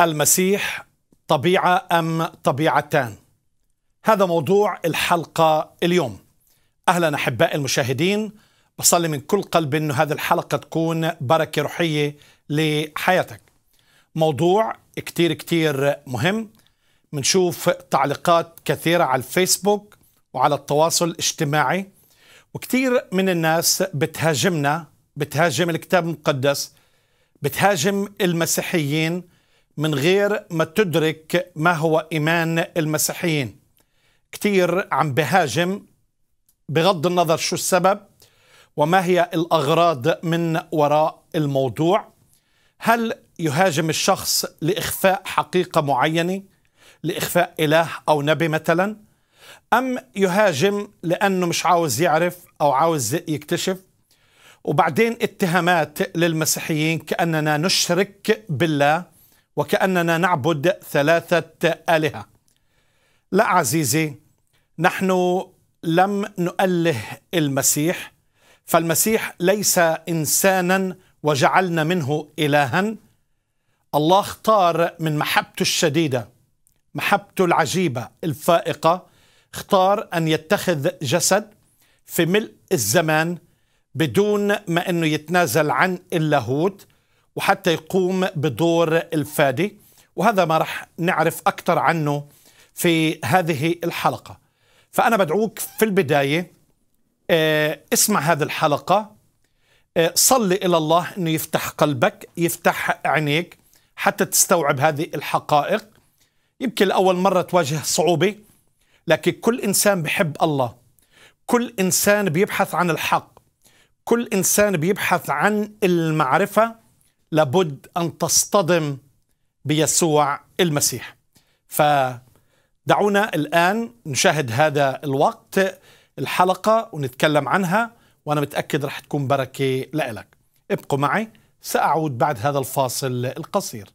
المسيح طبيعه ام طبيعتان هذا موضوع الحلقه اليوم اهلا احبائي المشاهدين بصلي من كل قلب انه هذه الحلقه تكون بركه روحيه لحياتك موضوع كتير كتير مهم بنشوف تعليقات كثيره على الفيسبوك وعلى التواصل الاجتماعي وكثير من الناس بتهاجمنا بتهاجم الكتاب المقدس بتهاجم المسيحيين من غير ما تدرك ما هو إيمان المسيحيين كتير عم بهاجم بغض النظر شو السبب وما هي الأغراض من وراء الموضوع هل يهاجم الشخص لإخفاء حقيقة معينة لإخفاء إله أو نبي مثلا أم يهاجم لأنه مش عاوز يعرف أو عاوز يكتشف وبعدين اتهامات للمسيحيين كأننا نشرك بالله وكأننا نعبد ثلاثة آلهة لا عزيزي نحن لم نؤله المسيح فالمسيح ليس إنسانا وجعلنا منه إلها الله اختار من محبته الشديدة محبته العجيبة الفائقة اختار أن يتخذ جسد في ملء الزمان بدون ما أنه يتنازل عن اللاهوت وحتى يقوم بدور الفادي وهذا ما رح نعرف أكثر عنه في هذه الحلقة فأنا بدعوك في البداية آه، اسمع هذه الحلقة آه، صلي إلى الله أنه يفتح قلبك يفتح عينيك حتى تستوعب هذه الحقائق يمكن لأول مرة تواجه صعوبة لكن كل إنسان بحب الله كل إنسان بيبحث عن الحق كل إنسان بيبحث عن المعرفة لابد ان تصطدم بيسوع المسيح. فدعونا الان نشاهد هذا الوقت الحلقه ونتكلم عنها وانا متاكد رح تكون بركه لإلك. ابقوا معي ساعود بعد هذا الفاصل القصير.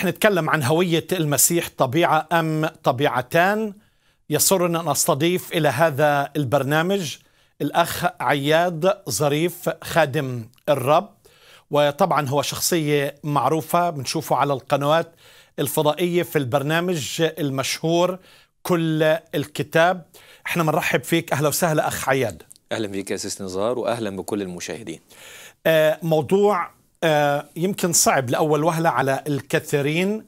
رح نتكلم عن هوية المسيح طبيعة أم طبيعتان يسرنا أن أستضيف إلى هذا البرنامج الأخ عياد ظريف خادم الرب وطبعا هو شخصية معروفة بنشوفه على القنوات الفضائية في البرنامج المشهور كل الكتاب احنا بنرحب فيك أهلا وسهلا أخ عياد أهلا بك يا سيس نزار وأهلا بكل المشاهدين آه، موضوع آه، يمكن صعب لأول وهلة على الكثيرين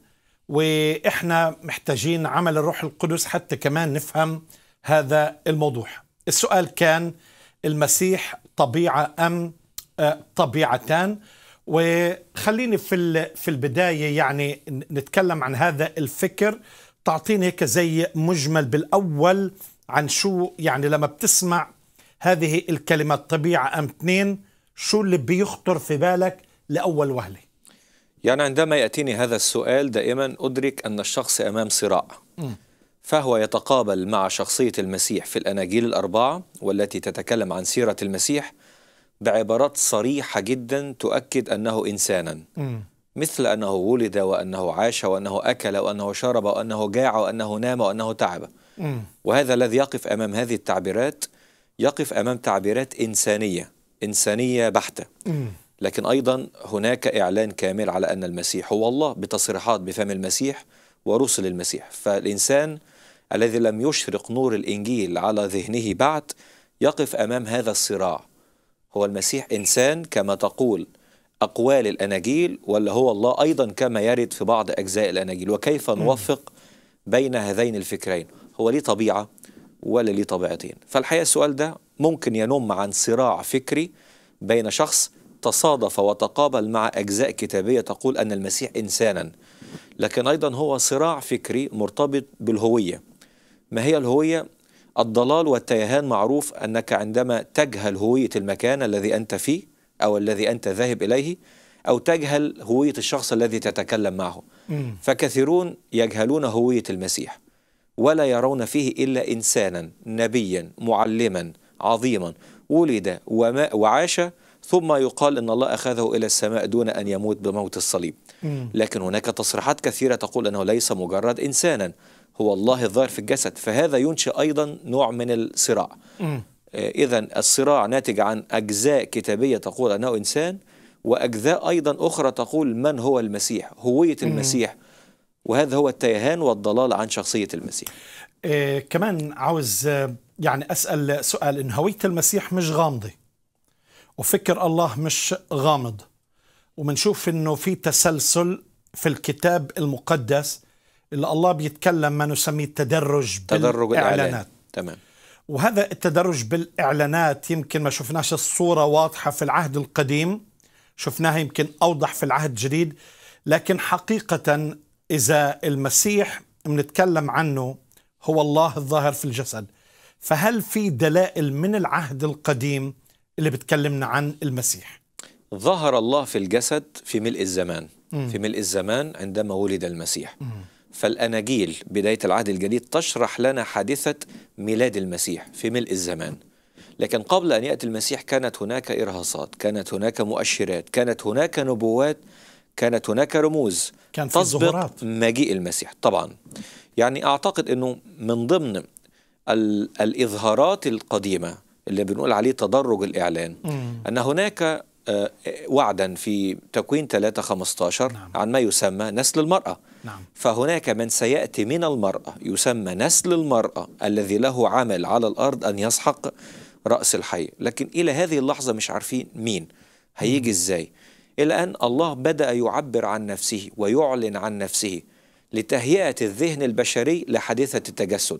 وإحنا محتاجين عمل الروح القدس حتى كمان نفهم هذا الموضوع السؤال كان المسيح طبيعة أم آه، طبيعتان وخليني في في البدايه يعني نتكلم عن هذا الفكر تعطيني هيك زي مجمل بالاول عن شو يعني لما بتسمع هذه الكلمة طبيعه ام اثنين شو اللي بيخطر في بالك لأول وهلة يعني عندما يأتيني هذا السؤال دائما أدرك أن الشخص أمام صراع م. فهو يتقابل مع شخصية المسيح في الأناجيل الأربعة والتي تتكلم عن سيرة المسيح بعبارات صريحة جدا تؤكد أنه إنسانا م. مثل أنه ولد وأنه عاش وأنه أكل وأنه شرب وأنه جاع وأنه نام وأنه تعب م. وهذا الذي يقف أمام هذه التعبيرات يقف أمام تعبيرات إنسانية إنسانية بحتة م. لكن أيضا هناك إعلان كامل على أن المسيح هو الله بتصريحات بفم المسيح ورسل المسيح فالإنسان الذي لم يشرق نور الإنجيل على ذهنه بعد يقف أمام هذا الصراع هو المسيح إنسان كما تقول أقوال الأناجيل ولا هو الله أيضا كما يرد في بعض أجزاء الأناجيل وكيف نوفق بين هذين الفكرين هو ليه طبيعة ولا ليه طبيعتين فالحقيقة السؤال ده ممكن ينم عن صراع فكري بين شخص تصادف وتقابل مع أجزاء كتابية تقول أن المسيح إنسانا لكن أيضا هو صراع فكري مرتبط بالهوية ما هي الهوية؟ الضلال والتيهان معروف أنك عندما تجهل هوية المكان الذي أنت فيه أو الذي أنت ذاهب إليه أو تجهل هوية الشخص الذي تتكلم معه فكثيرون يجهلون هوية المسيح ولا يرون فيه إلا إنسانا نبيا معلما عظيما ولد وما وعاش ثم يقال ان الله اخذه الى السماء دون ان يموت بموت الصليب لكن هناك تصريحات كثيره تقول انه ليس مجرد انسانا هو الله الظاهر في الجسد فهذا ينشئ ايضا نوع من الصراع آه، اذا الصراع ناتج عن اجزاء كتابيه تقول انه انسان واجزاء ايضا اخرى تقول من هو المسيح هويه المسيح وهذا هو التيهان والضلال عن شخصيه المسيح إيه كمان عاوز آه، يعني اسال سؤال ان هويه المسيح مش غامضه وفكر الله مش غامض وبنشوف انه في تسلسل في الكتاب المقدس اللي الله بيتكلم ما نسميه التدرج تدرج بالاعلانات الإعلان. تمام وهذا التدرج بالاعلانات يمكن ما شفناش الصوره واضحه في العهد القديم شفناها يمكن اوضح في العهد الجديد لكن حقيقه اذا المسيح بنتكلم عنه هو الله الظاهر في الجسد فهل في دلائل من العهد القديم اللي بتكلمنا عن المسيح ظهر الله في الجسد في ملء الزمان مم. في ملء الزمان عندما ولد المسيح مم. فالأناجيل بداية العهد الجديد تشرح لنا حادثة ميلاد المسيح في ملء الزمان لكن قبل أن يأتي المسيح كانت هناك إرهاصات كانت هناك مؤشرات كانت هناك نبوات كانت هناك رموز كان في تصبق مجيء المسيح طبعا يعني أعتقد أنه من ضمن الإظهارات القديمة اللي بنقول عليه تدرج الإعلان مم. أن هناك آه، وعدا في تكوين 3-15 نعم. عن ما يسمى نسل المرأة نعم. فهناك من سيأتي من المرأة يسمى نسل المرأة الذي له عمل على الأرض أن يسحق رأس الحي لكن إلى هذه اللحظة مش عارفين مين هيجي إزاي إلى أن الله بدأ يعبر عن نفسه ويعلن عن نفسه لتهيئة الذهن البشري لحادثة التجسد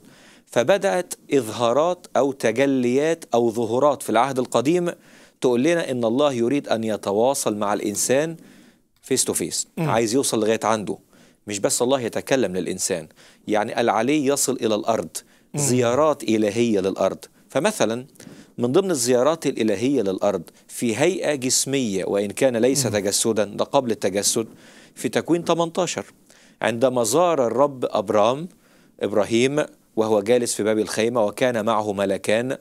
فبدأت إظهارات أو تجليات أو ظهورات في العهد القديم تقول لنا إن الله يريد أن يتواصل مع الإنسان فيس تو فيس عايز يوصل لغاية عنده مش بس الله يتكلم للإنسان يعني العلي يصل إلى الأرض زيارات إلهية للأرض فمثلا من ضمن الزيارات الإلهية للأرض في هيئة جسمية وإن كان ليس تجسدا ده قبل التجسد في تكوين 18 عندما زار الرب أبرام إبراهيم وهو جالس في باب الخيمة وكان معه ملكان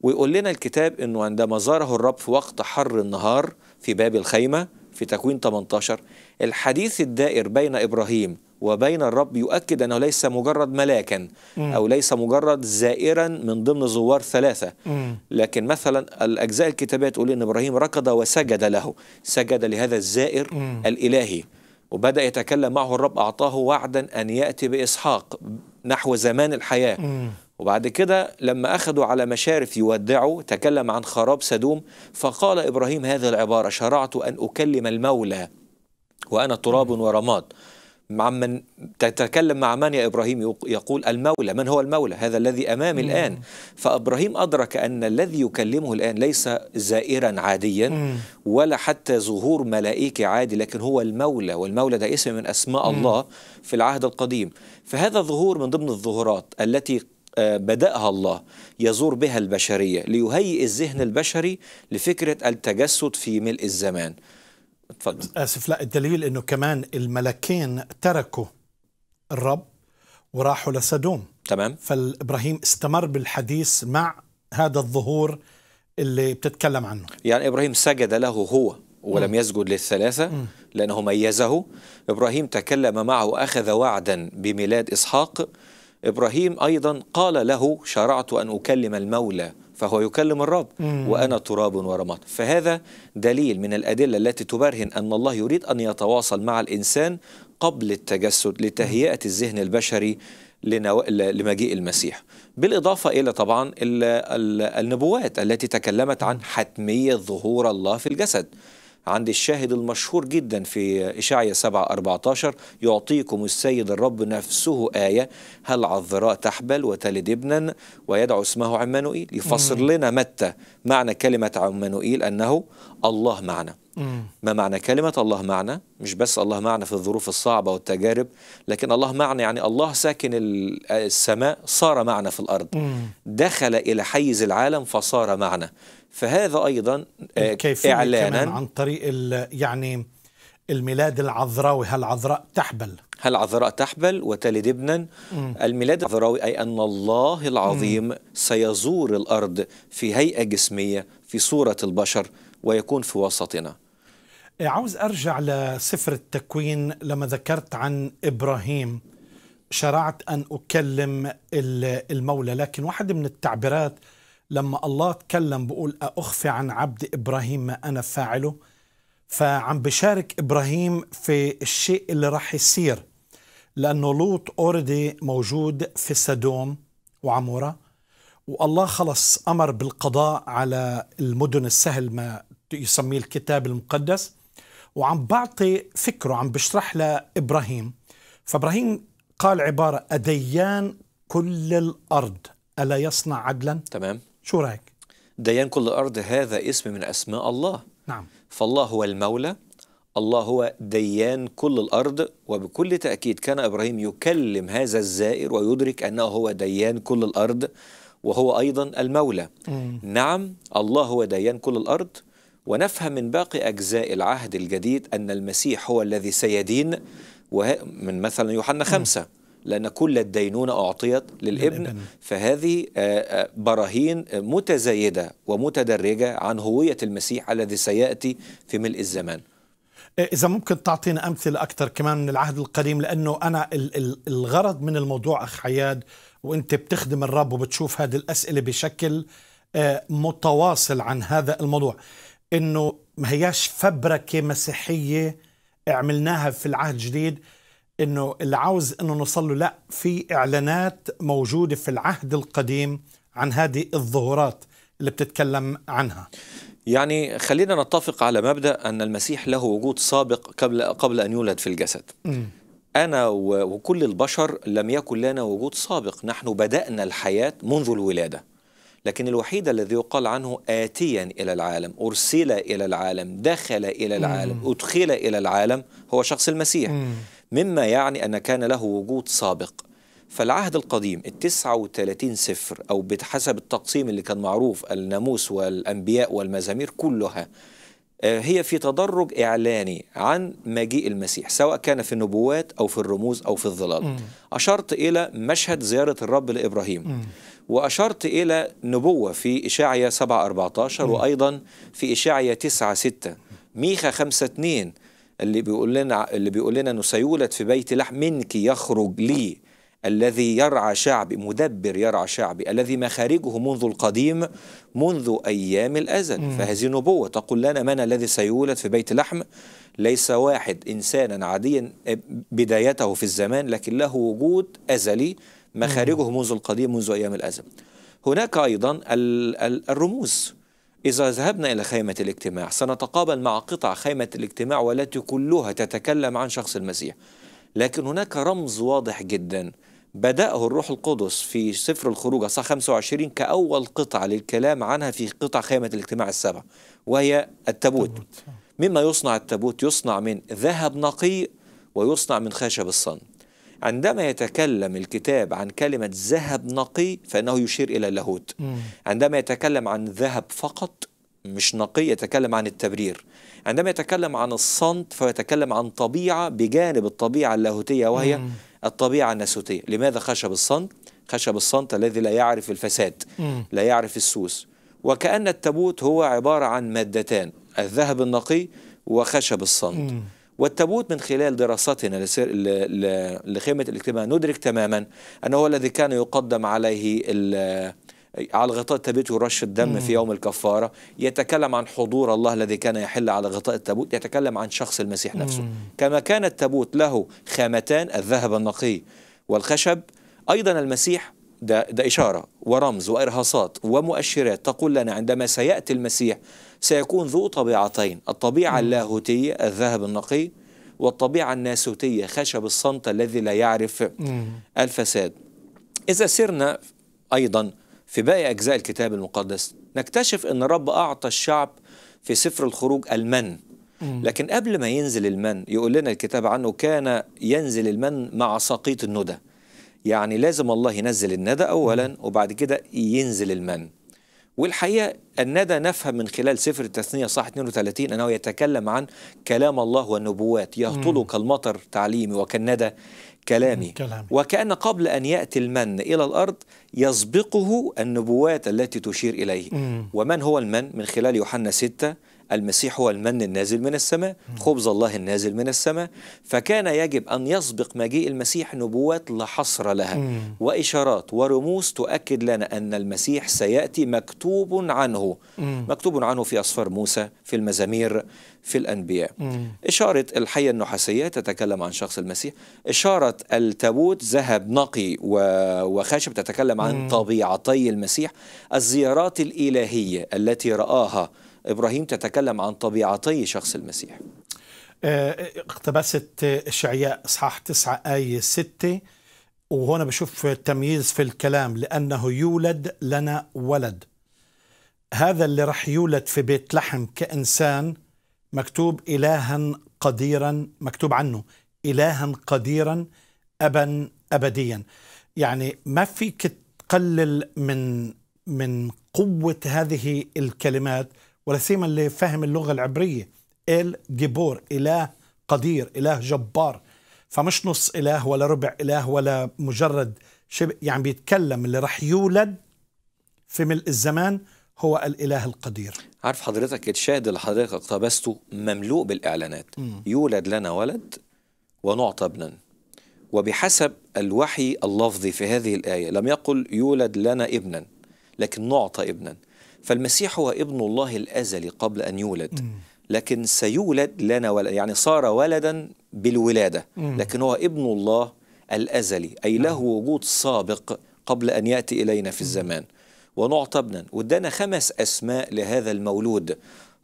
ويقول لنا الكتاب أنه عندما زاره الرب في وقت حر النهار في باب الخيمة في تكوين 18 الحديث الدائر بين إبراهيم وبين الرب يؤكد أنه ليس مجرد ملاكا أو ليس مجرد زائرا من ضمن زوار ثلاثة لكن مثلا الأجزاء الكتابية تقول أن إبراهيم ركض وسجد له سجد لهذا الزائر الإلهي وبدأ يتكلم معه الرب أعطاه وعدا أن يأتي بإسحاق نحو زمان الحياة م. وبعد كده لما أخذوا على مشارف يودعوا تكلم عن خراب سدوم فقال إبراهيم هذه العبارة شرعت أن أكلم المولى وأنا تراب ورماد مع من تتكلم مع من يا إبراهيم يقول المولى من هو المولى هذا الذي أمامي مم. الآن فإبراهيم أدرك أن الذي يكلمه الآن ليس زائرا عاديا مم. ولا حتى ظهور ملائكي عادي لكن هو المولى والمولى ده اسم من أسماء مم. الله في العهد القديم فهذا ظهور من ضمن الظهورات التي آه، بدأها الله يزور بها البشرية ليهيئ الذهن البشري لفكرة التجسد في ملء الزمان تفضل اسف لا الدليل انه كمان الملكين تركوا الرب وراحوا لسدوم تمام فابراهيم استمر بالحديث مع هذا الظهور اللي بتتكلم عنه يعني ابراهيم سجد له هو ولم م. يسجد للثلاثه م. لانه ميزه ابراهيم تكلم معه اخذ وعدا بميلاد اسحاق ابراهيم ايضا قال له شرعت ان اكلم المولى فهو يكلم الرب وأنا تراب ورماد فهذا دليل من الأدلة التي تبرهن أن الله يريد أن يتواصل مع الإنسان قبل التجسد لتهيئة الذهن البشري لنو... لمجيء المسيح بالإضافة إلى طبعا النبوات التي تكلمت عن حتمية ظهور الله في الجسد عند الشاهد المشهور جدا في اشعيه 7 14 يعطيكم السيد الرب نفسه آية هل عذراء تحبل وتلد ابنا ويدعو اسمه عمانوئيل يفسر لنا متى معنى كلمة عمانوئيل أنه الله معنا ما معنى كلمة الله معنا مش بس الله معنا في الظروف الصعبة والتجارب لكن الله معنا يعني الله ساكن السماء صار معنا في الأرض دخل إلى حيز العالم فصار معنا فهذا أيضا آه، كيفية إعلانا كمان عن طريق يعني الميلاد العذراوي هل عذراء تحبل هل عذراء تحبل وتلد ابنا مم. الميلاد العذراوي أي أن الله العظيم مم. سيزور الأرض في هيئة جسمية في صورة البشر ويكون في وسطنا إيه، عاوز أرجع لسفر التكوين لما ذكرت عن إبراهيم شرعت أن أكلم المولى لكن واحد من التعبيرات لما الله تكلم بقول أخفي عن عبد إبراهيم ما أنا فاعله فعم بشارك إبراهيم في الشيء اللي راح يصير لأنه لوط أوردي موجود في سدوم وعمورة والله خلص أمر بالقضاء على المدن السهل ما يسميه الكتاب المقدس وعم بعطي فكره عم بشرح لإبراهيم فإبراهيم قال عبارة أديان كل الأرض ألا يصنع عدلا تمام شو رايك؟ ديان كل الارض هذا اسم من اسماء الله نعم فالله هو المولى الله هو ديان كل الارض وبكل تاكيد كان ابراهيم يكلم هذا الزائر ويدرك انه هو ديان كل الارض وهو ايضا المولى مم. نعم الله هو ديان كل الارض ونفهم من باقي أجزاء العهد الجديد أن المسيح هو الذي سيدين من مثلا يوحنا خمسة لأن كل الدينونة أعطيت للابن, فهذه آه، آه، براهين متزايدة ومتدرجة عن هوية المسيح الذي سيأتي في ملء الزمان آه، إذا ممكن تعطينا أمثلة أكثر كمان من العهد القديم لأنه أنا الغرض من الموضوع أخ حياد وأنت بتخدم الرب وبتشوف هذه الأسئلة بشكل متواصل عن هذا الموضوع انه ما هياش فبركه مسيحيه عملناها في العهد الجديد انه اللي عاوز انه نوصل له لا في اعلانات موجوده في العهد القديم عن هذه الظهورات اللي بتتكلم عنها يعني خلينا نتفق على مبدا ان المسيح له وجود سابق قبل قبل ان يولد في الجسد م. انا وكل البشر لم يكن لنا وجود سابق نحن بدانا الحياه منذ الولاده لكن الوحيد الذي يقال عنه آتيا إلى العالم أرسل إلى العالم دخل إلى العالم أدخل إلى العالم هو شخص المسيح مم. مما يعني أن كان له وجود سابق فالعهد القديم التسعة وثلاثين سفر أو بحسب التقسيم اللي كان معروف الناموس والأنبياء والمزامير كلها آه، هي في تدرج إعلاني عن مجيء المسيح سواء كان في النبوات أو في الرموز أو في الظلال م. أشرت إلى مشهد زيارة الرب لإبراهيم م. وأشرت إلى نبوة في إشاعية 7 14 وأيضا في إشاعية 9 6 ميخا 5 2 اللي بيقول لنا اللي بيقول لنا انه سيولد في بيت لحم منك يخرج لي الذي يرعى شعبي مدبر يرعى شعبي الذي مخارجه منذ القديم منذ ايام الازل مم. فهذه نبوه تقول لنا من الذي سيولد في بيت لحم ليس واحد انسانا عاديا آه، بدايته في الزمان لكن له وجود ازلي مخارجه منذ القديم منذ ايام الازل هناك ايضا الرموز إذا ذهبنا إلى خيمة الاجتماع سنتقابل مع قطع خيمة الاجتماع والتي كلها تتكلم عن شخص المسيح لكن هناك رمز واضح جدا بدأه الروح القدس في سفر الخروج صح 25 كأول قطعة للكلام عنها في قطع خيمة الاجتماع السبع وهي التابوت مما يصنع التابوت يصنع من ذهب نقي ويصنع من خشب الصن عندما يتكلم الكتاب عن كلمة ذهب نقي فإنه يشير إلى اللاهوت عندما يتكلم عن ذهب فقط مش نقي يتكلم عن التبرير عندما يتكلم عن الصمت فيتكلم عن طبيعة بجانب الطبيعة اللاهوتية وهي مم. الطبيعة الناسوتية لماذا خشب الصمت؟ خشب الصمت الذي لا يعرف الفساد مم. لا يعرف السوس وكأن التابوت هو عبارة عن مادتان الذهب النقي وخشب الصمت والتابوت من خلال دراستنا لخيمة الاجتماع ندرك تماما أنه هو الذي كان يقدم عليه على غطاء التابوت ورش الدم في يوم الكفارة يتكلم عن حضور الله الذي كان يحل على غطاء التابوت يتكلم عن شخص المسيح نفسه كما كان التابوت له خامتان الذهب النقي والخشب أيضا المسيح ده, ده إشارة ورمز وإرهاصات ومؤشرات تقول لنا عندما سيأتي المسيح سيكون ذو طبيعتين الطبيعة اللاهوتية الذهب النقي والطبيعة الناسوتية خشب الصمت الذي لا يعرف الفساد إذا سرنا أيضا في باقي أجزاء الكتاب المقدس نكتشف أن رب أعطى الشعب في سفر الخروج المن لكن قبل ما ينزل المن يقول لنا الكتاب عنه كان ينزل المن مع سقيط الندى يعني لازم الله ينزل الندى أولا وبعد كده ينزل المن والحقيقة الندى نفهم من خلال سفر التثنية صح 32 أنه يتكلم عن كلام الله والنبوات يهطل كالمطر تعليمي وكالندى كلامي كلام. وكأن قبل أن يأتي المن إلى الأرض يسبقه النبوات التي تشير إليه مم. ومن هو المن من خلال يوحنا 6 المسيح هو المن النازل من السماء خبز الله النازل من السماء فكان يجب أن يسبق مجيء المسيح نبوات لا حصر لها وإشارات ورموز تؤكد لنا أن المسيح سيأتي مكتوب عنه مكتوب عنه في أصفار موسى في المزامير في الأنبياء إشارة الحية النحاسية تتكلم عن شخص المسيح إشارة التابوت ذهب نقي وخشب تتكلم عن طبيعتي المسيح الزيارات الإلهية التي رآها إبراهيم تتكلم عن طبيعتي شخص المسيح آه، اقتبست الشعياء إصحاح 9 آية 6 وهنا بشوف تمييز في الكلام لأنه يولد لنا ولد هذا اللي راح يولد في بيت لحم كإنسان مكتوب إلها قديرا مكتوب عنه إلها قديرا أبا أبديا يعني ما فيك تقلل من من قوة هذه الكلمات ولا سيما اللي فاهم اللغه العبريه ال جيبور اله قدير اله جبار فمش نص اله ولا ربع اله ولا مجرد شبه يعني بيتكلم اللي راح يولد في ملء الزمان هو الاله القدير عارف حضرتك الشاهد اللي حضرتك اقتبسته مملوء بالاعلانات م. يولد لنا ولد ونعطى ابنا وبحسب الوحي اللفظي في هذه الايه لم يقل يولد لنا ابنا لكن نعطى ابنا فالمسيح هو ابن الله الأزلي قبل أن يولد لكن سيولد لنا ولد يعني صار ولدا بالولادة لكن هو ابن الله الأزلي أي نعم. له وجود سابق قبل أن يأتي إلينا في الزمان ونعطى ابنا وادانا خمس أسماء لهذا المولود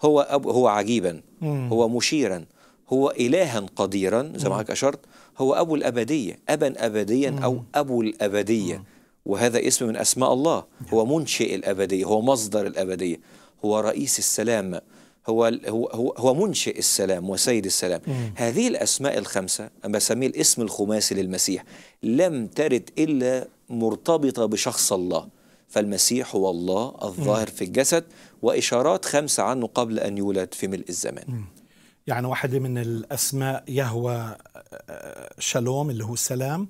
هو أب هو عجيبا هو مشيرا هو إلها قديرا زي ما حضرتك أشرت هو أبو الأبدية أبا أبديا أو أبو الأبدية وهذا اسم من أسماء الله هو نعم. منشئ الأبدية هو مصدر الأبدية هو رئيس السلام هو هو هو منشئ السلام وسيد السلام مم. نعم. هذه الاسماء الخمسه انا بسميه الاسم الخماسي للمسيح لم ترد الا مرتبطه بشخص الله فالمسيح هو الله الظاهر مم. نعم. في الجسد واشارات خمسه عنه قبل ان يولد في ملء الزمان مم. يعني واحده من الاسماء يهوى شالوم اللي هو السلام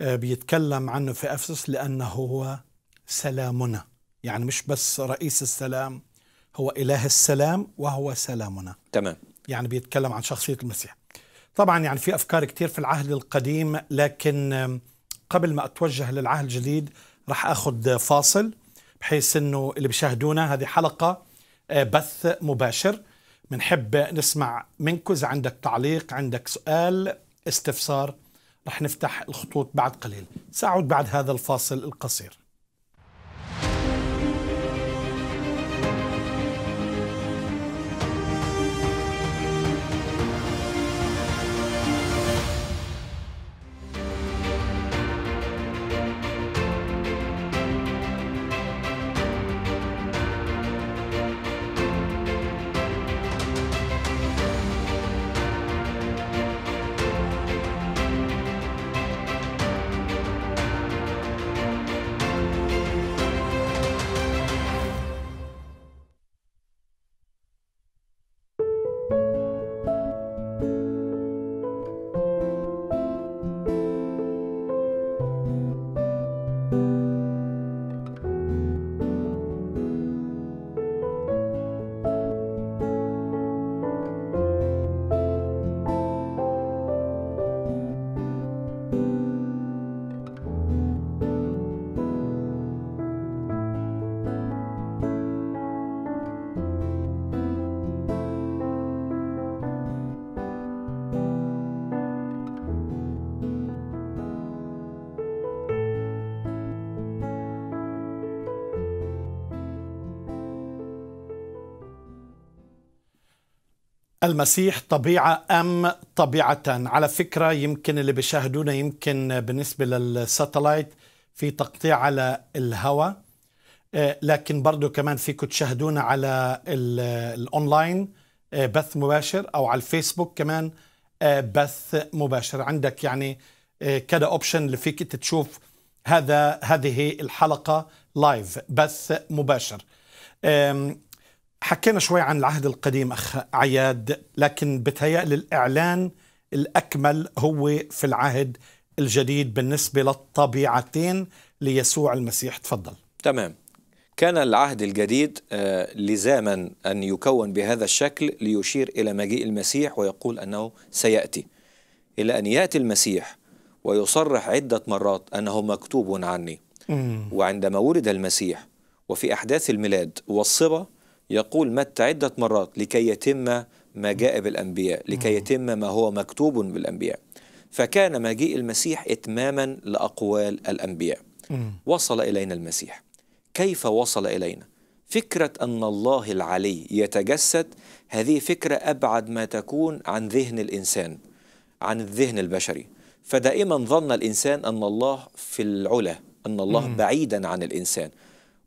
آه، بيتكلم عنه في أفسس لأنه هو سلامنا يعني مش بس رئيس السلام هو إله السلام وهو سلامنا تمام يعني بيتكلم عن شخصية المسيح طبعا يعني في أفكار كتير في العهد القديم لكن قبل ما أتوجه للعهد الجديد راح أخذ فاصل بحيث أنه اللي بيشاهدونا هذه حلقة آه، بث مباشر بنحب نسمع منكم إذا عندك تعليق عندك سؤال استفسار رح نفتح الخطوط بعد قليل سأعود بعد هذا الفاصل القصير المسيح طبيعة أم طبيعة على فكرة يمكن اللي بيشاهدونا يمكن بالنسبة للساتلايت في تقطيع على الهواء آه، لكن برضو كمان فيكم تشاهدونا على الأونلاين آه، بث مباشر أو على الفيسبوك كمان آه، بث مباشر عندك يعني كذا أوبشن اللي فيك تشوف هذا هذه الحلقة لايف بث مباشر حكينا شوي عن العهد القديم أخ عياد لكن بتهيألي الإعلان الأكمل هو في العهد الجديد بالنسبة للطبيعتين ليسوع المسيح تفضل تمام كان العهد الجديد آه، لزاما أن يكون بهذا الشكل ليشير إلى مجيء المسيح ويقول أنه سيأتي إلى أن يأتي المسيح ويصرح عدة مرات أنه مكتوب عني وعندما ولد المسيح وفي أحداث الميلاد والصبا يقول متى عدة مرات لكي يتم ما جاء بالأنبياء لكي نعم. يتم ما هو مكتوب بالأنبياء فكان مجيء المسيح إتماما لأقوال الأنبياء وصل إلينا المسيح كيف وصل إلينا؟ فكرة أن الله العلي يتجسد هذه فكرة أبعد ما تكون عن ذهن الإنسان عن الذهن البشري فدائما ظن الإنسان أن الله في العلا أن الله بعيدا عن الإنسان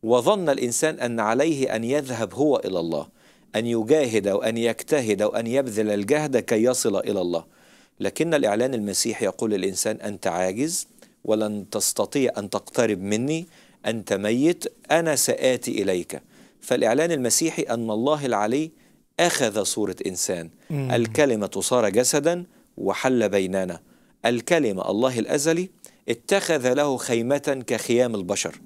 وظن الإنسان أن عليه أن يذهب هو إلى الله أن يجاهد وأن يجتهد وأن يبذل الجهد كي يصل إلى الله لكن الإعلان المسيحي يقول للإنسان أنت عاجز ولن تستطيع أن تقترب مني أنت ميت أنا سآتي إليك فالإعلان المسيحي أن الله العلي أخذ صورة إنسان مم. الكلمة صار جسدا وحل بيننا الكلمة الله الأزلي اتخذ له خيمة كخيام البشر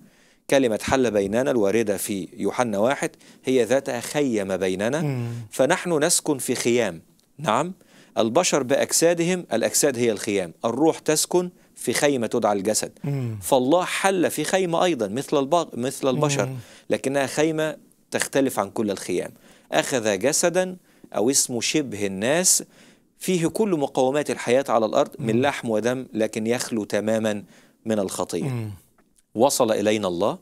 كلمة حل بيننا الواردة في يوحنا واحد هي ذاتها خيم بيننا فنحن نسكن في خيام نعم البشر بأجسادهم الأجساد هي الخيام الروح تسكن في خيمة تدعى الجسد فالله حل في خيمة أيضا مثل, البغ... مثل البشر لكنها خيمة تختلف عن كل الخيام أخذ جسدا أو اسمه شبه الناس فيه كل مقومات الحياة على الأرض من لحم ودم لكن يخلو تماما من الخطيئة وصل الينا الله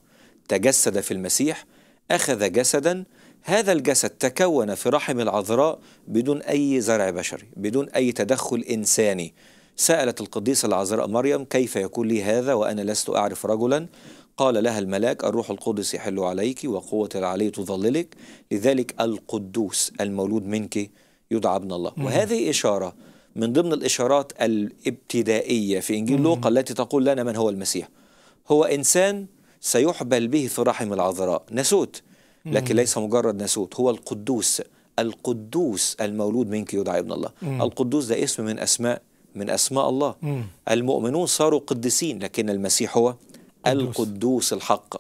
تجسد في المسيح اخذ جسدا هذا الجسد تكون في رحم العذراء بدون اي زرع بشري بدون اي تدخل انساني سالت القديسه العذراء مريم كيف يكون لي هذا وانا لست اعرف رجلا قال لها الملاك الروح القدس يحل عليك وقوة العلي تظللك لذلك القدوس المولود منك يدعى ابن الله وهذه إشارة من ضمن الإشارات الابتدائية في إنجيل لوقا التي تقول لنا من هو المسيح هو إنسان سيحبل به في رحم العذراء ناسوت لكن ليس مجرد ناسوت هو القدوس القدوس المولود منك يدعى ابن الله مم. القدوس ده اسم من أسماء من أسماء الله مم. المؤمنون صاروا قديسين لكن المسيح هو قدوس. القدوس الحق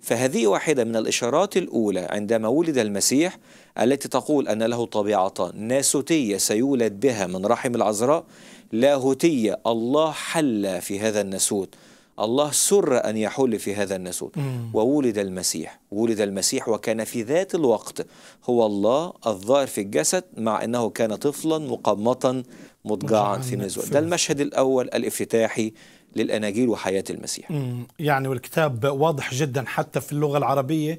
فهذه واحدة من الإشارات الأولى عندما ولد المسيح التي تقول أن له طبيعتان ناسوتية سيولد بها من رحم العذراء لاهوتية الله حل في هذا الناسوت الله سر أن يحل في هذا النسول وولد المسيح ولد المسيح وكان في ذات الوقت هو الله الظاهر في الجسد مع أنه كان طفلا مقمطا مضجعا في النزوة ده المشهد الأول الافتتاحي للأناجيل وحياة المسيح يعني والكتاب واضح جدا حتى في اللغة العربية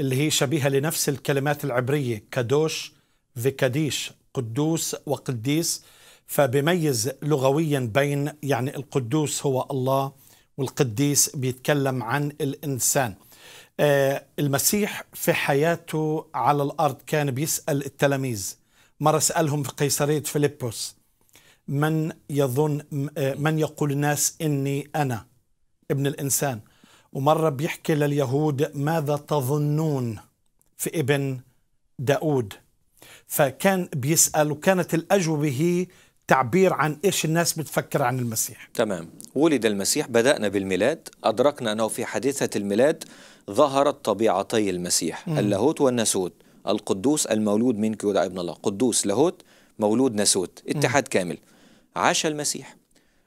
اللي هي شبيهة لنفس الكلمات العبرية كدوش فيكاديش قدوس وقديس فبميز لغويا بين يعني القدوس هو الله والقديس بيتكلم عن الإنسان آه، المسيح في حياته على الأرض كان بيسأل التلاميذ مرة سألهم في قيصرية فيلبس من يظن آه، من يقول الناس إني أنا ابن الإنسان ومرة بيحكي لليهود ماذا تظنون في ابن داود فكان بيسأل وكانت الأجوبة هي تعبير عن ايش الناس بتفكر عن المسيح تمام ولد المسيح بدأنا بالميلاد أدركنا أنه في حادثة الميلاد ظهرت طبيعتي المسيح مم. اللاهوت والناسوت القدوس المولود منك يدعى ابن الله قدوس لاهوت مولود ناسوت اتحاد مم. كامل عاش المسيح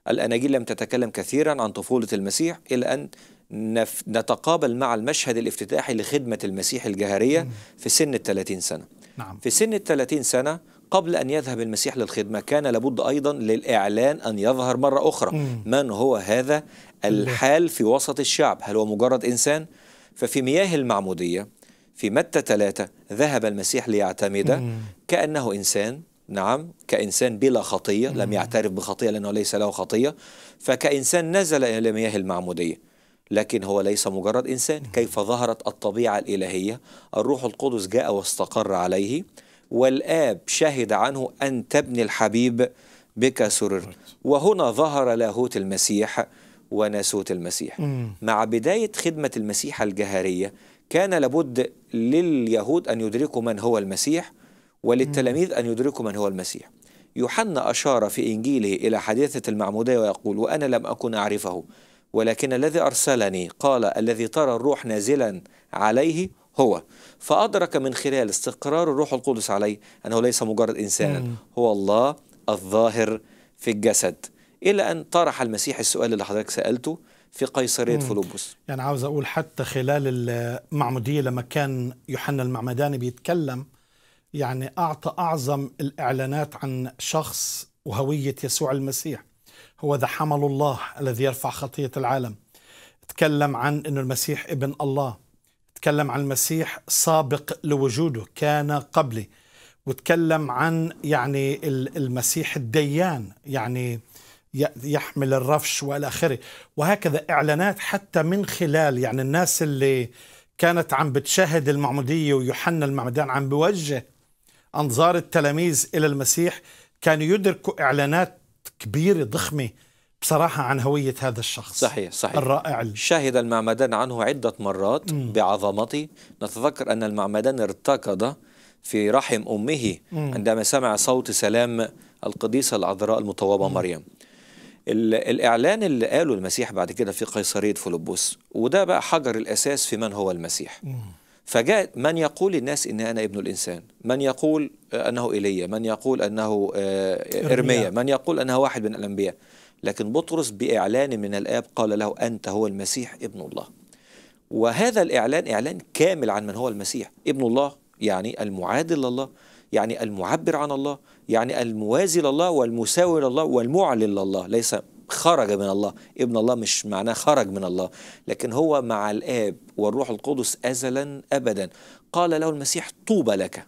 الأناجيل لم تتكلم كثيرا عن طفولة المسيح إلى أن نف... نتقابل مع المشهد الافتتاحي لخدمة المسيح الجهرية مم. في سن الثلاثين سنة نعم. في سن الثلاثين سنة قبل أن يذهب المسيح للخدمة كان لابد أيضا للإعلان أن يظهر مرة أخرى من هو هذا الحال في وسط الشعب هل هو مجرد إنسان؟ ففي مياه المعمودية في متى ثلاثة ذهب المسيح ليعتمد كأنه إنسان نعم كإنسان بلا خطية لم يعترف بخطية لأنه ليس له خطية فكإنسان نزل إلى مياه المعمودية لكن هو ليس مجرد إنسان كيف ظهرت الطبيعة الإلهية الروح القدس جاء واستقر عليه والآب شهد عنه أن تبني الحبيب بك سرر وهنا ظهر لاهوت المسيح وناسوت المسيح مع بداية خدمة المسيح الجهرية كان لابد لليهود أن يدركوا من هو المسيح وللتلاميذ أن يدركوا من هو المسيح يوحنا أشار في إنجيله إلى حادثة المعمودية ويقول وأنا لم أكن أعرفه ولكن الذي أرسلني قال الذي ترى الروح نازلا عليه هو فأدرك من خلال استقرار الروح القدس عليه أنه ليس مجرد إنسان هو الله الظاهر في الجسد إلى أن طرح المسيح السؤال اللي حضرتك سألته في قيصرية فلوبوس يعني عاوز أقول حتى خلال المعمودية لما كان يوحنا المعمداني بيتكلم يعني أعطى أعظم الإعلانات عن شخص وهوية يسوع المسيح هو ذا حمل الله الذي يرفع خطية العالم تكلم عن أن المسيح ابن الله تكلم عن المسيح سابق لوجوده كان قبلي وتكلم عن يعني المسيح الديان يعني يحمل الرفش والى اخره وهكذا اعلانات حتى من خلال يعني الناس اللي كانت عم بتشاهد المعموديه ويوحنا المعمدان عم بوجه انظار التلاميذ الى المسيح كانوا يدركوا اعلانات كبيره ضخمه بصراحة عن هوية هذا الشخص صحيح صحيح الرائع شهد المعمدان عنه عدة مرات مم. بعظمته نتذكر أن المعمدان ارتكض في رحم أمه مم. عندما سمع صوت سلام القديسة العذراء المطوبة مم. مريم الإعلان اللي قاله المسيح بعد كده في قيصرية فلوبوس وده بقى حجر الأساس في من هو المسيح مم. فجاء من يقول الناس إن أنا ابن الإنسان من يقول أنه إيليا من يقول أنه آه، إرميا من يقول أنه واحد من الأنبياء لكن بطرس بإعلان من الآب قال له أنت هو المسيح ابن الله وهذا الإعلان إعلان كامل عن من هو المسيح ابن الله يعني المعادل لله يعني المعبر عن الله يعني الموازي لله والمساوي لله والمعلن لله ليس خرج من الله ابن الله مش معناه خرج من الله لكن هو مع الآب والروح القدس أزلا أبدا قال له المسيح طوبى لك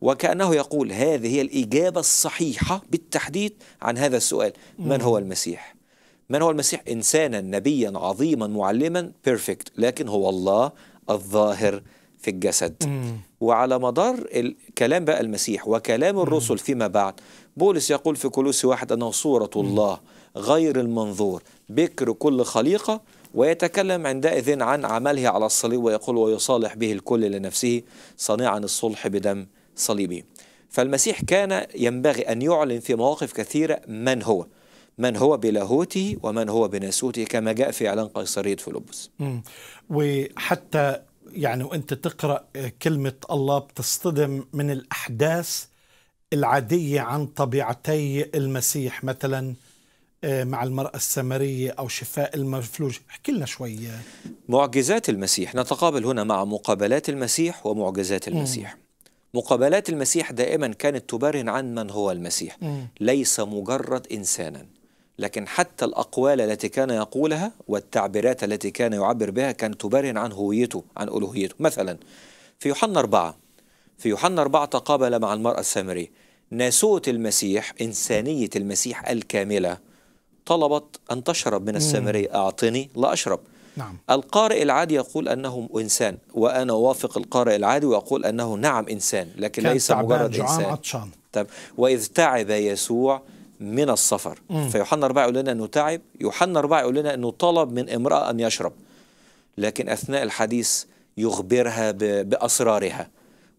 وكأنه يقول هذه هي الإجابة الصحيحة بالتحديد عن هذا السؤال من هو المسيح؟ من هو المسيح؟ إنسانا نبيا عظيما معلما بيرفكت لكن هو الله الظاهر في الجسد وعلى مدار كلام بقى المسيح وكلام الرسل فيما بعد بولس يقول في كلوس واحد أنه صورة الله غير المنظور بكر كل خليقة ويتكلم عندئذ عن عمله على الصليب ويقول ويصالح به الكل لنفسه صنيعا الصلح بدم صليبه فالمسيح كان ينبغي أن يعلن في مواقف كثيرة من هو من هو بلاهوته ومن هو بناسوته كما جاء في إعلان قيصرية فيلبس وحتى يعني وانت تقرا كلمه الله بتصطدم من الاحداث العاديه عن طبيعتي المسيح مثلا آه، مع المرأة السمرية أو شفاء المفلوج احكي لنا شوية معجزات المسيح نتقابل هنا مع مقابلات المسيح ومعجزات المسيح م. مقابلات المسيح دائما كانت تبرهن عن من هو المسيح ليس مجرد إنسانا لكن حتى الأقوال التي كان يقولها والتعبيرات التي كان يعبر بها كانت تبرهن عن هويته عن ألوهيته مثلا في يوحنا أربعة في يوحنا أربعة تقابل مع المرأة السامرية ناسوة المسيح إنسانية المسيح الكاملة طلبت أن تشرب من السامرية أعطني لا أشرب نعم. القارئ العادي يقول أنه إنسان وأنا أوافق القارئ العادي وأقول أنه نعم إنسان لكن ليس مجرد إنسان عطشان. طب وإذ تعب يسوع من السفر فيوحنا أربعة يقول لنا أنه تعب يوحنا أربعة يقول لنا أنه طلب من امرأة أن يشرب لكن أثناء الحديث يخبرها بأسرارها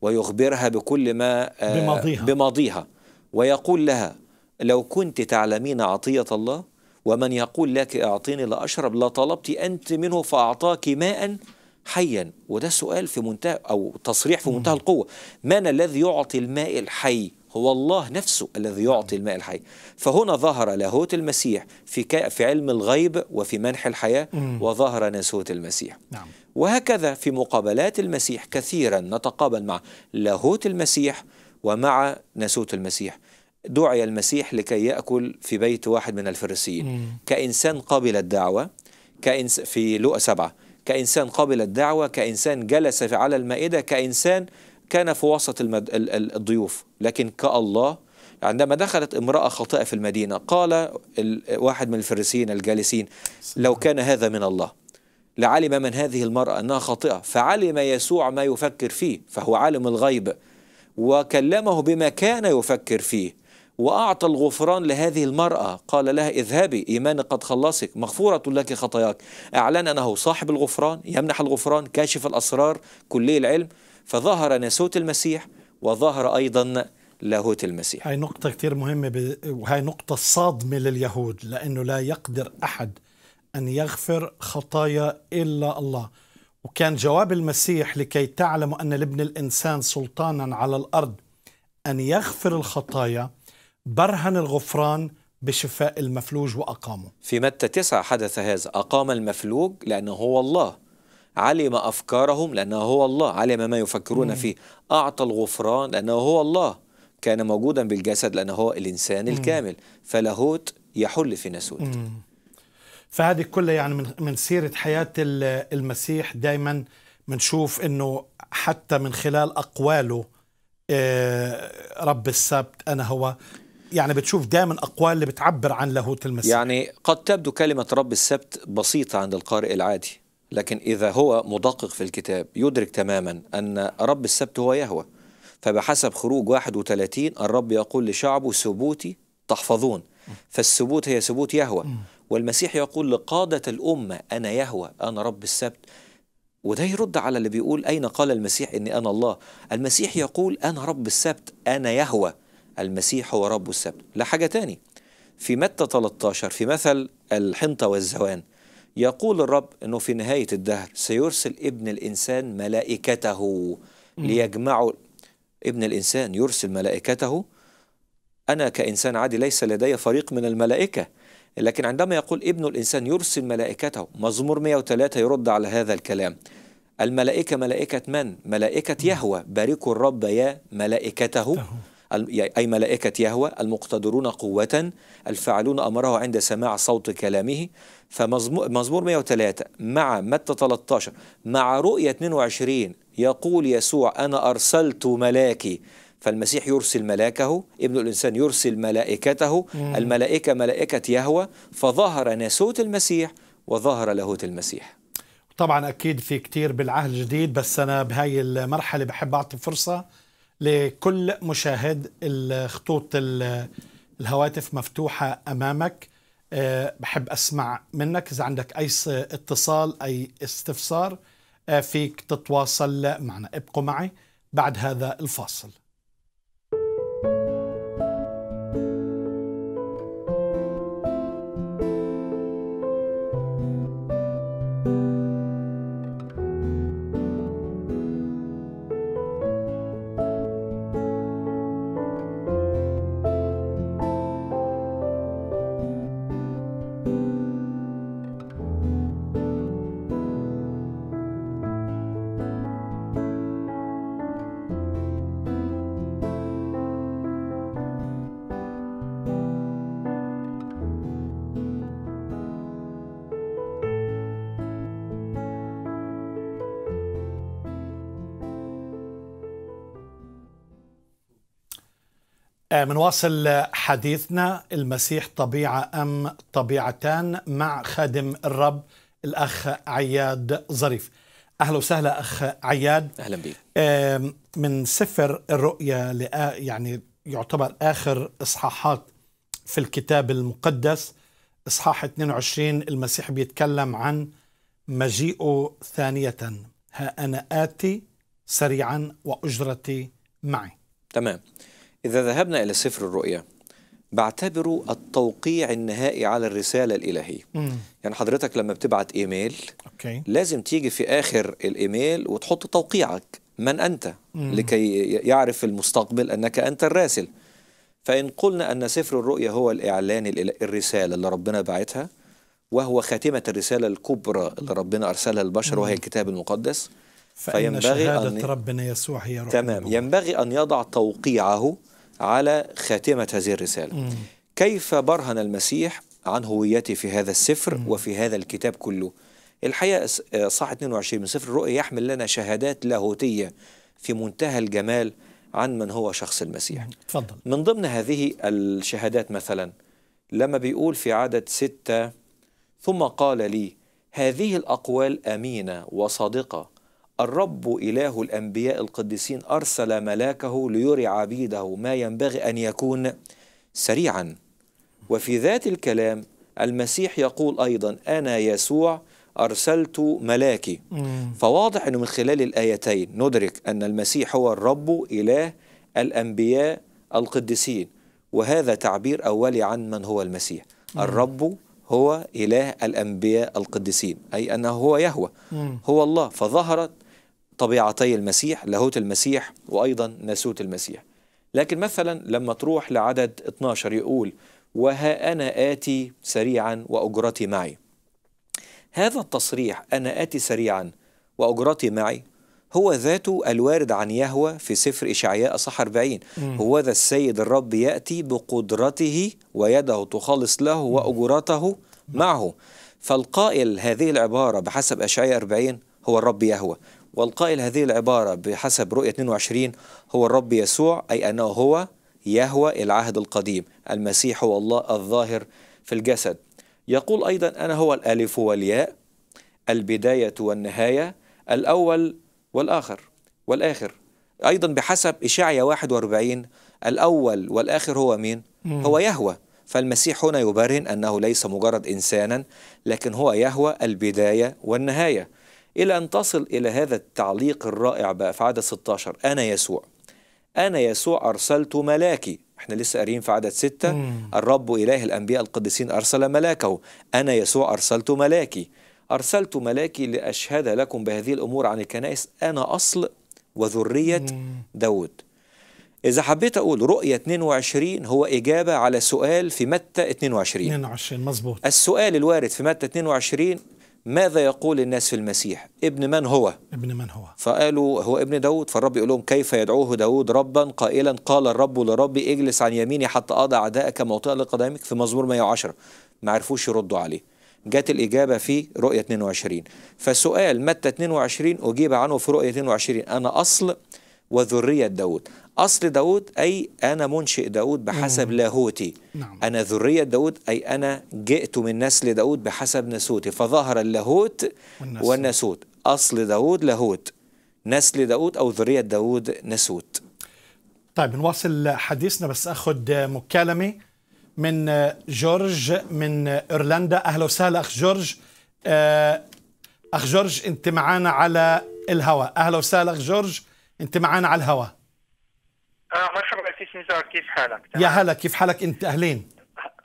ويخبرها بكل ما آه، بماضيها, بماضيها ويقول لها لو كنت تعلمين عطية الله ومن يقول لك اعطيني لاشرب لا طلبت انت منه فاعطاك ماء حيا وده سؤال في منتهى او تصريح في منتهى القوه من الذي يعطي الماء الحي هو الله نفسه الذي يعطي الماء الحي فهنا ظهر لاهوت المسيح في, في علم الغيب وفي منح الحياة وظهر ناسوت المسيح نعم. وهكذا في مقابلات المسيح كثيرا نتقابل مع لاهوت المسيح ومع ناسوت المسيح دعي المسيح لكي يأكل في بيت واحد من الفريسيين كإنسان قابل الدعوة كإنس في لوقا سبعة كإنسان قابل الدعوة كإنسان جلس على المائدة كإنسان كان في وسط المد... الضيوف لكن كالله عندما دخلت امرأة خاطئة في المدينة قال واحد من الفريسيين الجالسين لو كان هذا من الله لعلم من هذه المرأة أنها خاطئة فعلم يسوع ما يفكر فيه فهو عالم الغيب وكلمه بما كان يفكر فيه وأعطى الغفران لهذه المرأة قال لها اذهبي إيمان قد خلصك مغفورة لك خطاياك أعلن أنه صاحب الغفران يمنح الغفران كاشف الأسرار كلي العلم فظهر ناسوت المسيح وظهر أيضا لاهوت المسيح هاي نقطة كثير مهمة ب... وهي نقطة صادمة لليهود لأنه لا يقدر أحد أن يغفر خطايا إلا الله وكان جواب المسيح لكي تعلموا أن لابن الإنسان سلطانا على الأرض أن يغفر الخطايا برهن الغفران بشفاء المفلوج وأقامه في متى تسعة حدث هذا أقام المفلوج لأنه هو الله علم أفكارهم لأنه هو الله علم ما يفكرون مم. فيه أعطى الغفران لأنه هو الله كان موجودا بالجسد لأنه هو الإنسان الكامل فلاهوت يحل في ناسوت فهذه كلها يعني من من سيرة حياة المسيح دائما بنشوف انه حتى من خلال اقواله آه، رب السبت انا هو يعني بتشوف دائما أقوال اللي بتعبر عن لاهوت المسيح يعني قد تبدو كلمة رب السبت بسيطة عند القارئ العادي لكن إذا هو مدقق في الكتاب يدرك تماما أن رب السبت هو يهوه فبحسب خروج 31 الرب يقول لشعبه ثبوتي تحفظون فالثبوت هي ثبوت يهوى والمسيح يقول لقادة الأمة أنا يهوى أنا رب السبت وده يرد على اللي بيقول أين قال المسيح إني أنا الله المسيح يقول أنا رب السبت أنا يهوى المسيح هو رب السبت لا حاجة تاني في متى 13 في مثل الحنطة والزوان يقول الرب أنه في نهاية الدهر سيرسل ابن الإنسان ملائكته ليجمعوا ابن الإنسان يرسل ملائكته أنا كإنسان عادي ليس لدي فريق من الملائكة لكن عندما يقول ابن الإنسان يرسل ملائكته مزمور 103 يرد على هذا الكلام الملائكة ملائكة من؟ ملائكة يهوى باركوا الرب يا ملائكته أي ملائكة يهوى المقتدرون قوة الفاعلون أمره عند سماع صوت كلامه فمزمور 103 مع متى 13 مع رؤية 22 يقول يسوع أنا أرسلت ملاكي فالمسيح يرسل ملاكه ابن الإنسان يرسل ملائكته الملائكة ملائكة يهوى فظهر ناسوت المسيح وظهر لاهوت المسيح طبعا أكيد في كتير بالعهد الجديد بس أنا بهاي المرحلة بحب أعطي فرصة لكل مشاهد الخطوط الهواتف مفتوحة أمامك آه، بحب أسمع منك إذا عندك أي اتصال أي استفسار آه، فيك تتواصل معنا ابقوا معي بعد هذا الفاصل آه، منواصل حديثنا المسيح طبيعة أم طبيعتان مع خادم الرب الأخ عياد ظريف أهلا وسهلا أخ عياد أهلا بك من سفر الرؤيا يعني يعتبر آخر إصحاحات في الكتاب المقدس إصحاح 22 المسيح بيتكلم عن مجيئه ثانية ها أنا آتي سريعا وأجرتي معي تمام إذا ذهبنا إلى سفر الرؤيا بعتبره التوقيع النهائي على الرسالة الإلهية مم. يعني حضرتك لما بتبعت إيميل أوكي. لازم تيجي في آخر الإيميل وتحط توقيعك من أنت مم. لكي يعرف المستقبل أنك أنت الراسل فإن قلنا أن سفر الرؤيا هو الإعلان الرسالة اللي ربنا بعتها وهو خاتمة الرسالة الكبرى اللي ربنا أرسلها للبشر وهي الكتاب المقدس فإن فينبغي شهادة أن... ربنا يسوع هي تمام ينبغي أن يضع توقيعه على خاتمة هذه الرسالة كيف برهن المسيح عن هويته في هذا السفر وفي هذا الكتاب كله الحقيقة آه، صح 22 من سفر الرؤيا يحمل لنا شهادات لاهوتية في منتهى الجمال عن من هو شخص المسيح فضل. من ضمن هذه الشهادات مثلا لما بيقول في عدد ستة ثم قال لي هذه الأقوال أمينة وصادقة الرب إله الأنبياء القديسين أرسل ملاكه ليري عبيده ما ينبغي أن يكون سريعا وفي ذات الكلام المسيح يقول أيضا أنا يسوع أرسلت ملاكي فواضح أنه من خلال الآيتين ندرك أن المسيح هو الرب إله الأنبياء القديسين وهذا تعبير أولي عن من هو المسيح الرب هو إله الأنبياء القديسين أي أنه هو يهوى هو الله فظهرت طبيعتي المسيح لاهوت المسيح وأيضا ناسوت المسيح لكن مثلا لما تروح لعدد 12 يقول وها أنا آتي سريعا وأجرتي معي هذا التصريح أنا آتي سريعا وأجرتي معي هو ذاته الوارد عن يهوى في سفر إشعياء أصح 40 هو ذا السيد الرب يأتي بقدرته ويده تخلص له وأجرته معه فالقائل هذه العبارة بحسب أشعياء 40 هو الرب يهوى والقائل هذه العبارة بحسب رؤية 22 هو الرب يسوع أي أنه هو يهوى العهد القديم المسيح هو الله الظاهر في الجسد يقول أيضا أنا هو الألف والياء البداية والنهاية الأول والآخر والآخر أيضا بحسب إشاعية 41 الأول والآخر هو مين؟ مم. هو يهوى فالمسيح هنا يبرهن أنه ليس مجرد إنسانا لكن هو يهوى البداية والنهاية إلى أن تصل إلى هذا التعليق الرائع بقى في عدد 16 أنا يسوع أنا يسوع أرسلت ملاكي احنا لسه قارين في عدد ستة الرب إله الأنبياء القديسين أرسل ملاكه أنا يسوع أرسلت ملاكي أرسلت ملاكي لأشهد لكم بهذه الأمور عن الكنائس أنا أصل وذرية داود إذا حبيت أقول رؤية 22 هو إجابة على سؤال في متى 22 22 مظبوط السؤال الوارد في متى 22 ماذا يقول الناس في المسيح ابن من هو ابن من هو فقالوا هو ابن داود فالرب يقول لهم كيف يدعوه داود ربا قائلا قال الرب لربي اجلس عن يميني حتى أضع أعدائك موطئا لقدمك في مزمور 110 ما عرفوش يردوا عليه جت الإجابة في رؤية 22 فسؤال متى 22 أجيب عنه في رؤية 22 أنا أصل وذرية داود أصل داود أي أنا منشئ داود بحسب لاهوتي نعم. أنا ذرية داود أي أنا جئت من نسل داود بحسب نسوتي فظهر اللاهوت والنسل. والنسوت أصل داود لاهوت نسل داود أو ذرية داود نسوت طيب نواصل حديثنا بس أخذ مكالمة من جورج من إيرلندا أهلا وسهلا أخ جورج آه، أخ جورج أنت معانا على الهواء أهلا وسهلا أخ جورج أنت معانا على الهواء آه مرحبا سيس نزار كيف حالك؟ تمام. يا هلا كيف حالك انت اهلين؟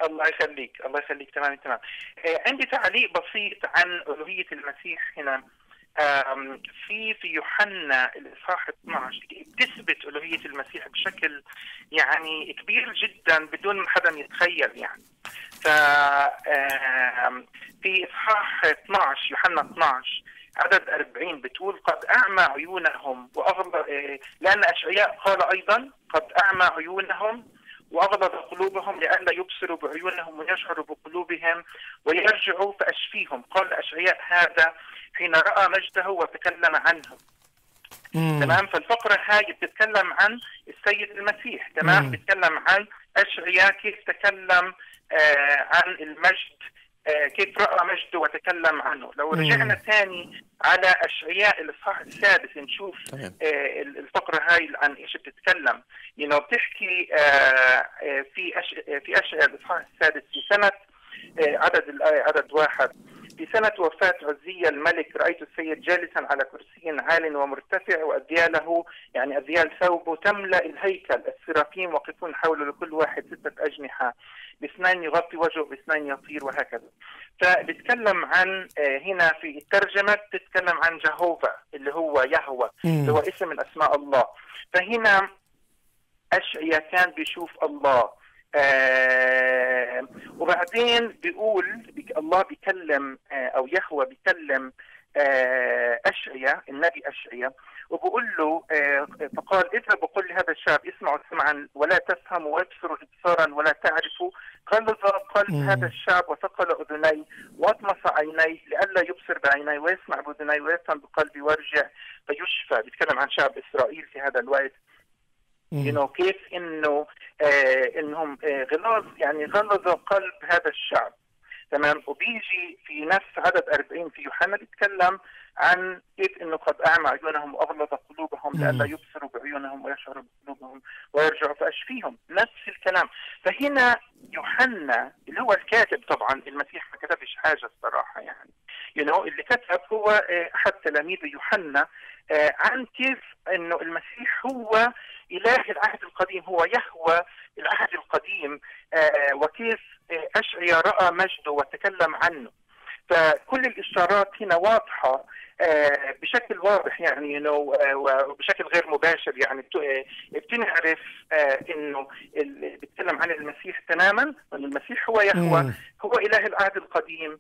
الله يخليك الله يخليك تمام تمام آه عندي تعليق بسيط عن ألوهية المسيح هنا في في يوحنا الاصحاح 12 بتثبت الوهيه المسيح بشكل يعني كبير جدا بدون ما حدا يتخيل يعني ف في اصحاح 12 يوحنا 12 عدد 40 بتقول قد أعمى عيونهم واغلى آه، لأن أشعياء قال أيضا قد أعمى عيونهم واغلظ قلوبهم لئلا يبصروا بعيونهم ويشعروا بقلوبهم ويرجعوا فأشفيهم قال أشعياء هذا حين رأى مجده وتكلم عنه تمام فالفقرة هاي بتتكلم عن السيد المسيح تمام بتتكلم عن أشعياء كيف تكلم آه عن المجد آه، كيف رأى مجده وتكلم عنه لو رجعنا ثاني على أشعياء الإصحاح السادس نشوف آه، الفقرة هاي عن إيش بتتكلم يعني بتحكي آه، في أش... في أشعياء الإصحاح السادس في سنة عدد عدد واحد في سنة وفاة عزية الملك رأيت السيد جالسا على كرسي عال ومرتفع وأذياله يعني أذيال ثوبه تملأ الهيكل السرافيم واقفون حوله لكل واحد ستة أجنحة باثنين يغطي وجهه باثنين يطير وهكذا فبتكلم عن آه، هنا في الترجمة بتتكلم عن جهوفا اللي هو يهوى اللي هو اسم من أسماء الله فهنا أشعيا كان بيشوف الله آه وبعدين بيقول بيك الله بيكلم آه او يهوى بيكلم آه اشعيا النبي اشعيا وبقول له آه، فقال اذهب وقل لهذا الشعب اسمعوا سمعا ولا تفهموا وابصروا ابصارا ولا تعرفوا قال ضرب قلب هذا الشعب وثقل اذني واطمس عيني لئلا يبصر بعيني ويسمع باذني ويفهم بقلبي وارجع فيشفى بيتكلم عن شعب اسرائيل في هذا الوقت يو كيف انه آه انهم آه غلاظ يعني غلظوا قلب هذا الشعب تمام وبيجي في نفس عدد 40 في يوحنا بيتكلم عن كيف انه قد اعمى عيونهم واغلظ قلوبهم لئلا يبصروا بعيونهم ويشعروا بقلوبهم ويرجعوا فاشفيهم نفس الكلام فهنا يوحنا اللي هو الكاتب طبعا المسيح ما كتبش حاجه الصراحه يعني يو you know, اللي كتب هو آه، احد تلاميذ يوحنا آه، عن كيف انه المسيح هو إله العهد القديم هو يهوى العهد القديم آه، وكيف أشعيا رأى مجده وتكلم عنه فكل الإشارات هنا واضحة آه، بشكل واضح يعني آه، وبشكل غير مباشر يعني بتنعرف انه بيتكلم عن المسيح تماما ان المسيح هو يهوى هو اله العهد القديم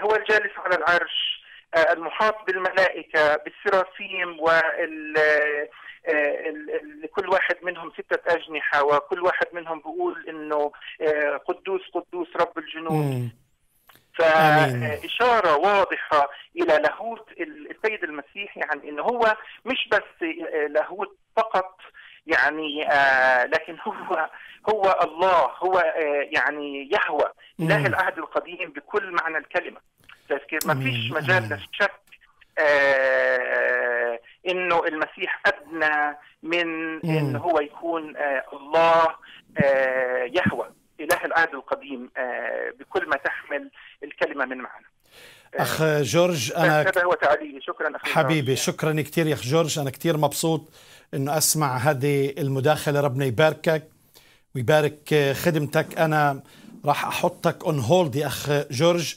هو الجالس على العرش المحاط بالملائكه بالسرافيم وال آه، لكل واحد منهم ستة أجنحة وكل واحد منهم بيقول إنه آه، قدوس قدوس رب الجنود فإشارة آه، واضحة إلى لاهوت السيد المسيح يعني إنه هو مش بس لاهوت فقط يعني لكن هو هو الله هو يعني يهوى اله العهد القديم بكل معنى الكلمه ما فيش مجال للشك آه انه المسيح ادنى من ان هو يكون آه، الله آه، يهوى اله العهد القديم آه، بكل ما تحمل الكلمه من معنى اخ جورج انا هو شكرا اخي حبيبي جورج. شكرا كثير يا اخ جورج انا كثير مبسوط انه اسمع هذه المداخله ربنا يباركك ويبارك خدمتك انا راح احطك اون هولد يا اخ جورج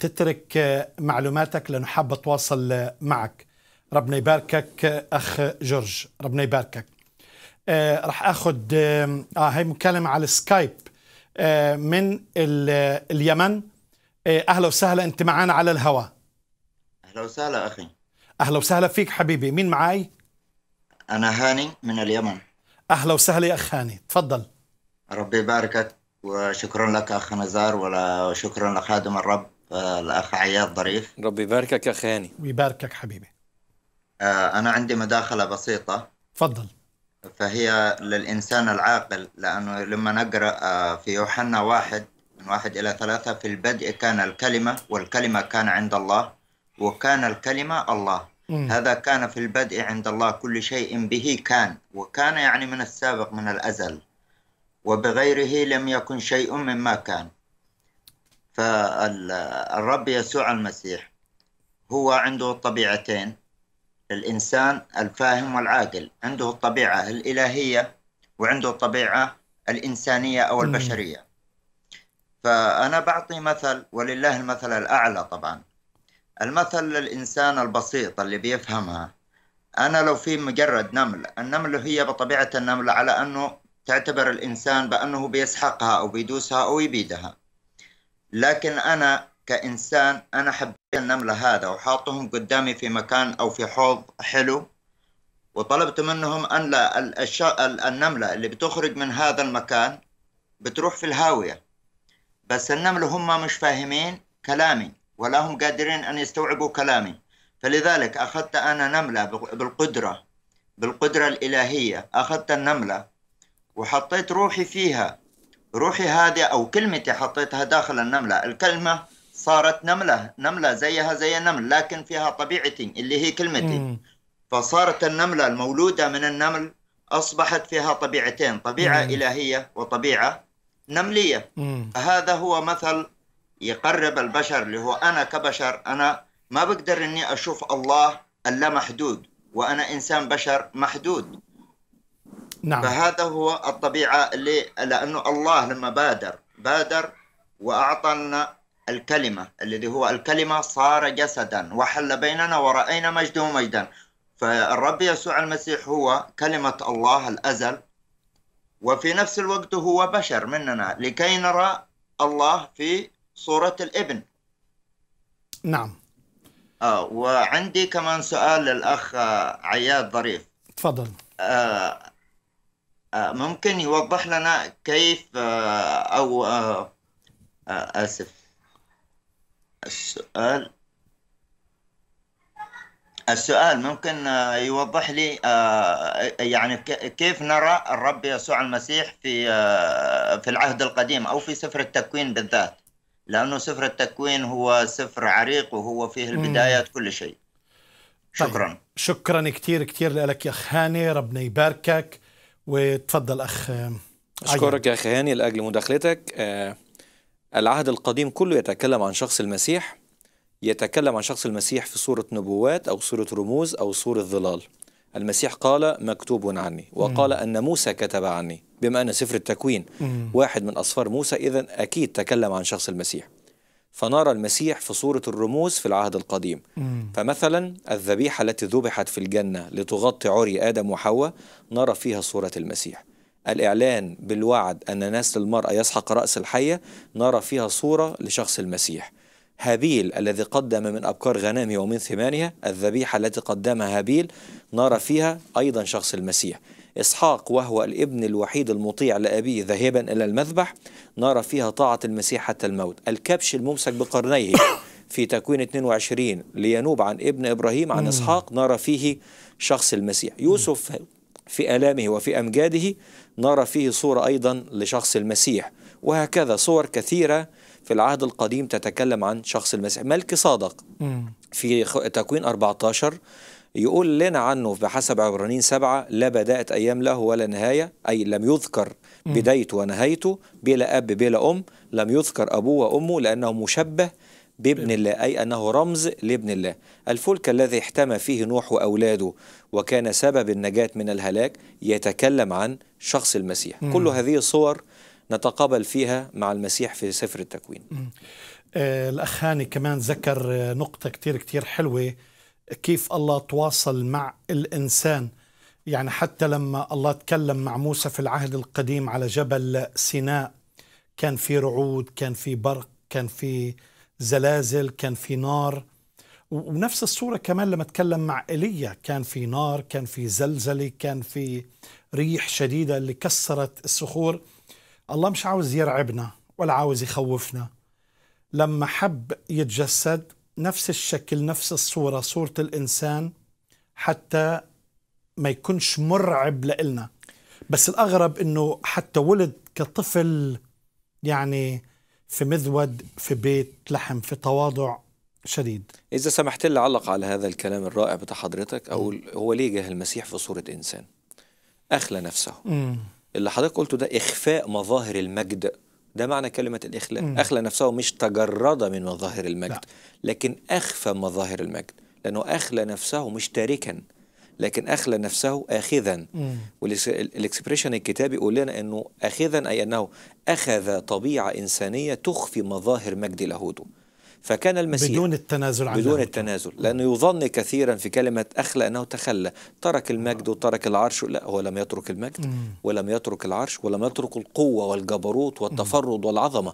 تترك معلوماتك لانه حاب اتواصل معك ربنا يباركك اخ جورج ربنا يباركك آه راح اخذ آه،, آه, هاي هي مكالمه على السكايب آه من اليمن آه اهلا وسهلا انت معنا على الهواء اهلا وسهلا اخي اهلا وسهلا فيك حبيبي مين معي انا هاني من اليمن اهلا وسهلا يا اخ هاني تفضل ربي يباركك وشكرا لك اخ نزار ولا شكرا لخادم الرب آه، الاخ عياد ظريف ربي يباركك يا اخ هاني ويباركك حبيبي آه، أنا عندي مداخلة بسيطة تفضل فهي للإنسان العاقل لأنه لما نقرأ آه، في يوحنا واحد من واحد إلى ثلاثة في البدء كان الكلمة والكلمة كان عند الله وكان الكلمة الله مم. هذا كان في البدء عند الله كل شيء به كان وكان يعني من السابق من الأزل وبغيره لم يكن شيء مما كان فالرب يسوع المسيح هو عنده طبيعتين الإنسان الفاهم والعاقل عنده الطبيعة الإلهية وعنده الطبيعة الإنسانية أو البشرية فأنا بعطي مثل ولله المثل الأعلى طبعا المثل للإنسان البسيط اللي بيفهمها أنا لو في مجرد نمل النمل هي بطبيعة النمل على أنه تعتبر الإنسان بأنه بيسحقها أو بيدوسها أو يبيدها لكن أنا كإنسان أنا حبيت النملة هذا وحاطهم قدامي في مكان أو في حوض حلو وطلبت منهم أن لا الأشياء النملة اللي بتخرج من هذا المكان بتروح في الهاوية بس النملة هم مش فاهمين كلامي ولا هم قادرين أن يستوعبوا كلامي فلذلك أخذت أنا نملة بالقدرة بالقدرة الإلهية أخذت النملة وحطيت روحي فيها روحي هذه أو كلمتي حطيتها داخل النملة الكلمة صارت نملة نملة زيها زي النمل لكن فيها طبيعتي اللي هي كلمتي مم. فصارت النملة المولودة من النمل أصبحت فيها طبيعتين طبيعة مم. إلهية وطبيعة نملية مم. هذا هو مثل يقرب البشر اللي هو أنا كبشر أنا ما بقدر أني أشوف الله ألا محدود وأنا إنسان بشر محدود نعم. فهذا هو الطبيعة اللي لأنه الله لما بادر بادر وأعطى لنا الكلمة الذي هو الكلمة صار جسدا وحل بيننا ورأينا مجده مجدا فالرب يسوع المسيح هو كلمة الله الأزل وفي نفس الوقت هو بشر مننا لكي نرى الله في صورة الابن نعم آه وعندي كمان سؤال للأخ آه، عياد ظريف تفضل آه آه ممكن يوضح لنا كيف آه أو آه آه آسف السؤال السؤال ممكن آه، يوضح لي آه، يعني كيف نرى الرب يسوع المسيح في آه، في العهد القديم او في سفر التكوين بالذات لانه سفر التكوين هو سفر عريق وهو فيه البدايات كل شيء شكرا طيب. شكرا كثير كثير لك يا اخ هاني ربنا يباركك وتفضل اخ اشكرك يا اخ هاني لاجل مداخلتك العهد القديم كله يتكلم عن شخص المسيح يتكلم عن شخص المسيح في صورة نبوات أو صورة رموز أو صورة ظلال المسيح قال مكتوب عني وقال مم. أن موسى كتب عني بما أن سفر التكوين مم. واحد من أصفار موسى إذا أكيد تكلم عن شخص المسيح فنرى المسيح في صورة الرموز في العهد القديم مم. فمثلا الذبيحة التي ذبحت في الجنة لتغطي عري آدم وحواء نرى فيها صورة المسيح الإعلان بالوعد أن نسل المرأة يسحق رأس الحية نرى فيها صورة لشخص المسيح هابيل الذي قدم من أبكار غنامه ومن ثمانها الذبيحة التي قدمها هابيل نرى فيها أيضا شخص المسيح إسحاق وهو الابن الوحيد المطيع لأبيه ذاهبا إلى المذبح نرى فيها طاعة المسيح حتى الموت الكبش الممسك بقرنيه في تكوين 22 لينوب عن ابن إبراهيم عن إسحاق نرى فيه شخص المسيح يوسف في آلامه وفي أمجاده نرى فيه صورة أيضا لشخص المسيح وهكذا صور كثيرة في العهد القديم تتكلم عن شخص المسيح ملك صادق في تكوين 14 يقول لنا عنه بحسب عبرانيين سبعة لا بدأت أيام له ولا نهاية أي لم يذكر بدايته ونهايته بلا أب بلا أم لم يذكر أبوه وأمه لأنه مشبه بابن الله أي أنه رمز لابن الله الفلك الذي احتمى فيه نوح وأولاده وكان سبب النجاة من الهلاك يتكلم عن شخص المسيح مم. كل هذه صور نتقابل فيها مع المسيح في سفر التكوين آه الأخ هاني كمان ذكر آه، نقطة كتير كتير حلوة كيف الله تواصل مع الإنسان يعني حتى لما الله تكلم مع موسى في العهد القديم على جبل سيناء كان في رعود كان في برق كان في زلازل كان في نار ونفس الصورة كمان لما تكلم مع إيليا كان في نار كان في زلزلة كان في ريح شديدة اللي كسرت الصخور الله مش عاوز يرعبنا ولا عاوز يخوفنا لما حب يتجسد نفس الشكل نفس الصورة صورة الإنسان حتى ما يكونش مرعب لإلنا بس الأغرب أنه حتى ولد كطفل يعني في مذود في بيت لحم في تواضع شديد إذا سمحت لي أعلق على هذا الكلام الرائع بتاع حضرتك أقول هو ليه جه المسيح في صورة إنسان أخلى نفسه مم. اللي حضرتك قلته ده إخفاء مظاهر المجد ده معنى كلمة الإخلاء مم. أخلى نفسه مش تجرد من مظاهر المجد لا. لكن أخفى مظاهر المجد لأنه أخلى نفسه مش تاركا لكن أخلى نفسه آخذا والإكسبريشن الكتابي يقول لنا أنه آخذا أي أنه أخذ طبيعة إنسانية تخفي مظاهر مجد لاهوته فكان المسيح بدون التنازل عن بدون التنازل لأنه يظن كثيرا في كلمة أخلى أنه تخلى ترك المجد وترك العرش لا هو لم يترك المجد ولم يترك العرش ولم يترك القوة والجبروت والتفرد والعظمة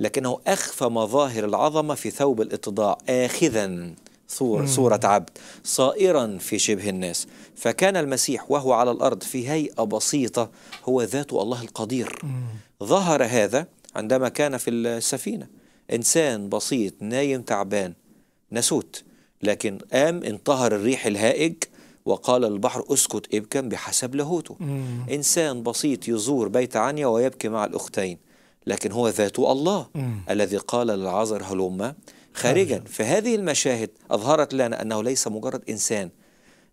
لكنه أخفى مظاهر العظمة في ثوب الاتضاع آخذا صورة, صورة عبد صائرا في شبه الناس فكان المسيح وهو على الأرض في هيئة بسيطة هو ذات الله القدير ظهر هذا عندما كان في السفينة إنسان بسيط نايم تعبان نسوت لكن قام انطهر الريح الهائج وقال البحر اسكت ابكم بحسب لاهوته إنسان بسيط يزور بيت عنيا ويبكي مع الأختين لكن هو ذات الله الذي قال للعذر هلومه خارجا فهذه المشاهد أظهرت لنا أنه ليس مجرد إنسان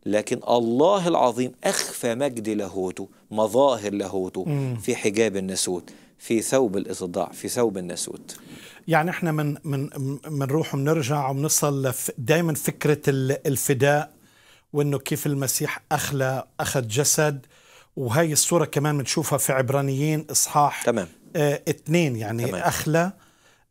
لكن الله العظيم أخفى مجد لاهوته مظاهر لاهوته في حجاب النسوت في ثوب الإصداع في ثوب النسوت يعني احنا من من روح وبنرجع وبنصل دائما فكره الفداء وانه كيف المسيح اخلى اخذ جسد وهي الصوره كمان بنشوفها في عبرانيين اصحاح تمام اه يعني تمام. اخلى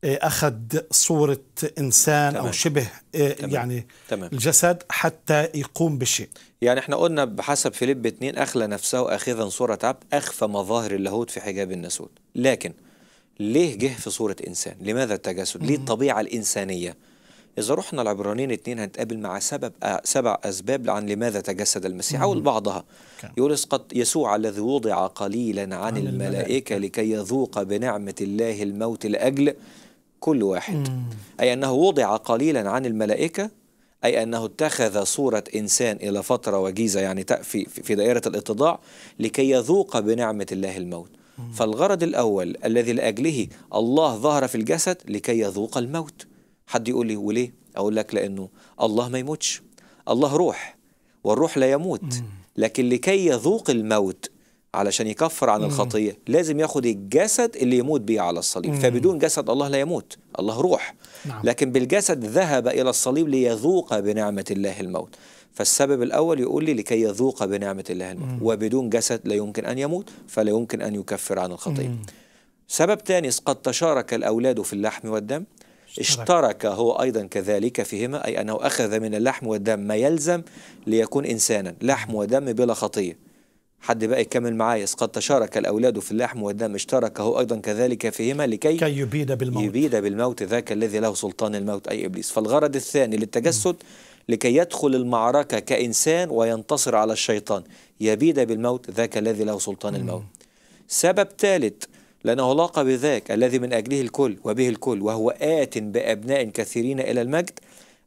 أخذ صورة إنسان تمام. أو شبه آه، تمام. يعني تمام. الجسد حتى يقوم بشيء يعني احنا قلنا بحسب فيليب 2 أخلى نفسه أخذا صورة عبد أخفى مظاهر اللاهوت في حجاب النسود لكن ليه جه في صورة إنسان لماذا التجسد ليه الطبيعة الإنسانية إذا رحنا العبرانيين اتنين هنتقابل مع سبب آه، سبع أسباب عن لماذا تجسد المسيح أو بعضها يقول قد يسوع الذي وضع قليلا عن الملائكة لكي يذوق بنعمة الله الموت لأجل كل واحد مم. أي أنه وضع قليلا عن الملائكة أي أنه اتخذ صورة إنسان إلى فترة وجيزة يعني في, في دائرة الاتضاع لكي يذوق بنعمة الله الموت مم. فالغرض الأول الذي لأجله الله ظهر في الجسد لكي يذوق الموت حد يقول لي وليه أقول لك لأنه الله ما يموتش الله روح والروح لا يموت مم. لكن لكي يذوق الموت علشان يكفر عن الخطيه لازم ياخد الجسد اللي يموت بيه على الصليب فبدون جسد الله لا يموت الله روح نعم. لكن بالجسد ذهب الى الصليب ليذوق بنعمه الله الموت فالسبب الأول يقول لي لكي يذوق بنعمة الله الموت مم. وبدون جسد لا يمكن أن يموت فلا يمكن أن يكفر عن الخطية مم. سبب ثاني قد تشارك الأولاد في اللحم والدم اشترك هو أيضا كذلك فيهما أي أنه أخذ من اللحم والدم ما يلزم ليكون إنسانا لحم ودم بلا خطية حد بقى يكمل معايا قد تشارك الأولاد في اللحم والدم اشتركه أيضا كذلك فيهما لكي كي يبيد بالموت يبيد بالموت ذاك الذي له سلطان الموت أي إبليس فالغرض الثاني للتجسد م. لكي يدخل المعركة كإنسان وينتصر على الشيطان يبيد بالموت ذاك الذي له سلطان م. الموت سبب ثالث لأنه لاقى بذاك الذي من أجله الكل وبه الكل وهو آت بأبناء كثيرين إلى المجد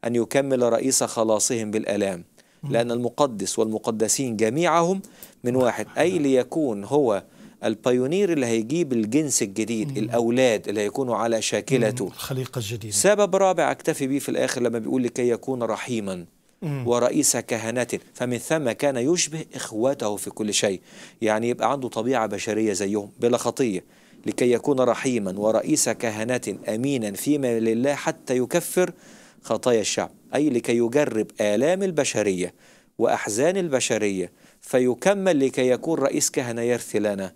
أن يكمل رئيس خلاصهم بالألام لأن المقدس والمقدسين جميعهم من واحد أي ليكون هو البايونير اللي هيجيب الجنس الجديد مم. الاولاد اللي هيكونوا على شاكلته مم. الخليقه الجديده سبب رابع اكتفي بيه في الاخر لما بيقول لكي يكون رحيما مم. ورئيس كهنة فمن ثم كان يشبه إخوته في كل شيء يعني يبقى عنده طبيعة بشرية زيهم بلا خطية لكي يكون رحيما ورئيس كهنة أمينا فيما لله حتى يكفر خطايا الشعب أي لكي يجرب آلام البشرية وأحزان البشرية فيكمل لكي يكون رئيس كهنة يرثي لنا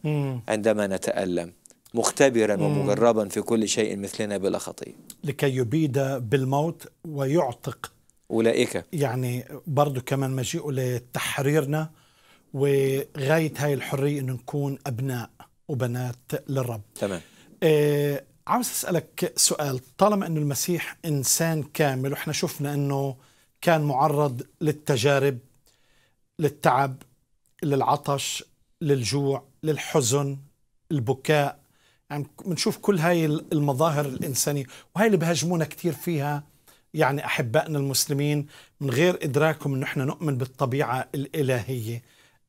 عندما نتألم مختبرا ومجربا في كل شيء مثلنا بلا خطية لكي يبيد بالموت ويعتق أولئك يعني برضو كمان مجيئه لتحريرنا وغاية هاي الحرية أن نكون أبناء وبنات للرب تمام آه عاوز أسألك سؤال طالما أنه المسيح إنسان كامل وإحنا شفنا أنه كان معرض للتجارب للتعب للعطش للجوع للحزن البكاء يعني بنشوف كل هاي المظاهر الإنسانية وهي اللي بهجمونا كثير فيها يعني أحبائنا المسلمين من غير إدراكهم أنه احنا نؤمن بالطبيعة الإلهية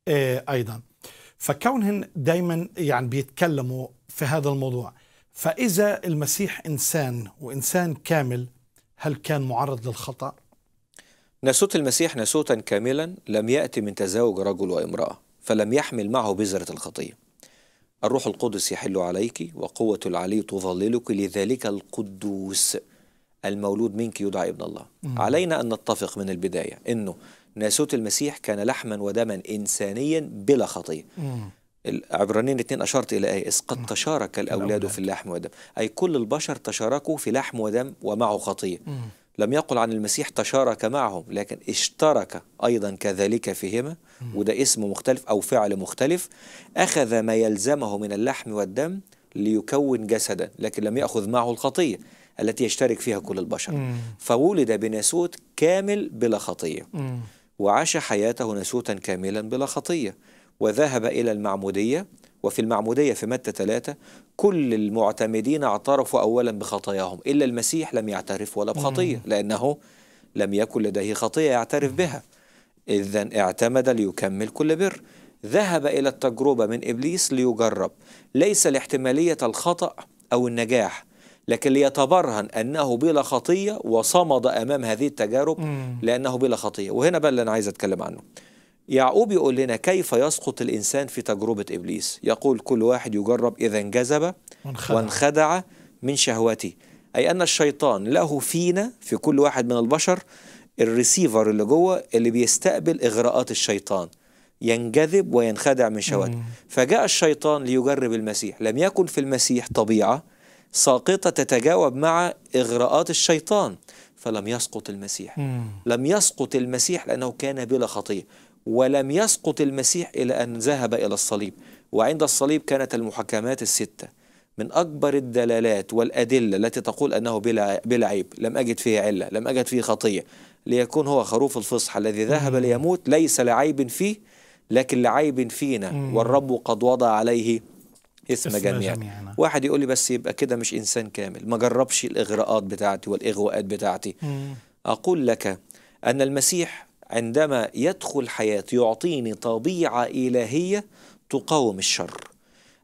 آه، أيضا فكونهن دايما يعني بيتكلموا في هذا الموضوع فإذا المسيح إنسان وإنسان كامل هل كان معرض للخطأ؟ ناسوت المسيح ناسوتا كاملا لم يأتي من تزاوج رجل وامرأة فلم يحمل معه بذرة الخطية الروح القدس يحل عليك وقوة العلي تظللك لذلك القدوس المولود منك يدعى ابن الله مم. علينا أن نتفق من البداية أنه ناسوت المسيح كان لحما ودما إنسانيا بلا خطية العبرانيين الاثنين أشرت إلى آية إذ قد تشارك الأولاد في اللحم والدم أي كل البشر تشاركوا في لحم ودم ومعه خطية مم. لم يقل عن المسيح تشارك معهم لكن اشترك أيضا كذلك فيهما وده اسم مختلف أو فعل مختلف أخذ ما يلزمه من اللحم والدم ليكون جسدا لكن لم يأخذ معه الخطية التي يشترك فيها كل البشر مم. فولد بناسوت كامل بلا خطية مم. وعاش حياته ناسوتا كاملا بلا خطية وذهب إلى المعمودية وفي المعمودية في متى ثلاثة كل المعتمدين اعترفوا أولا بخطاياهم إلا المسيح لم يعترف ولا بخطية لأنه لم يكن لديه خطية يعترف بها إذا اعتمد ليكمل كل بر ذهب إلى التجربة من إبليس ليجرب ليس لاحتمالية الخطأ أو النجاح لكن ليتبرهن أنه بلا خطية وصمد أمام هذه التجارب لأنه بلا خطية وهنا بقى اللي أنا عايز أتكلم عنه يعقوب يقول لنا كيف يسقط الإنسان في تجربة إبليس يقول كل واحد يجرب إذا انجذب وانخدع, وانخدع من شهوته أي أن الشيطان له فينا في كل واحد من البشر الريسيفر اللي جوه اللي بيستقبل إغراءات الشيطان ينجذب وينخدع من شهوته فجاء الشيطان ليجرب المسيح لم يكن في المسيح طبيعة ساقطة تتجاوب مع إغراءات الشيطان فلم يسقط المسيح مم. لم يسقط المسيح لأنه كان بلا خطية ولم يسقط المسيح إلى أن ذهب إلى الصليب وعند الصليب كانت المحكمات الستة من أكبر الدلالات والأدلة التي تقول أنه بلا عيب لم أجد فيه علة لم أجد فيه خطية ليكون هو خروف الفصح الذي ذهب ليموت ليس لعيب فيه لكن لعيب فينا والرب قد وضع عليه إثم جميعا جميع واحد يقول لي بس يبقى كده مش إنسان كامل ما جربش الإغراءات بتاعتي والإغواءات بتاعتي أقول لك أن المسيح عندما يدخل حياتي يعطيني طبيعة إلهية تقاوم الشر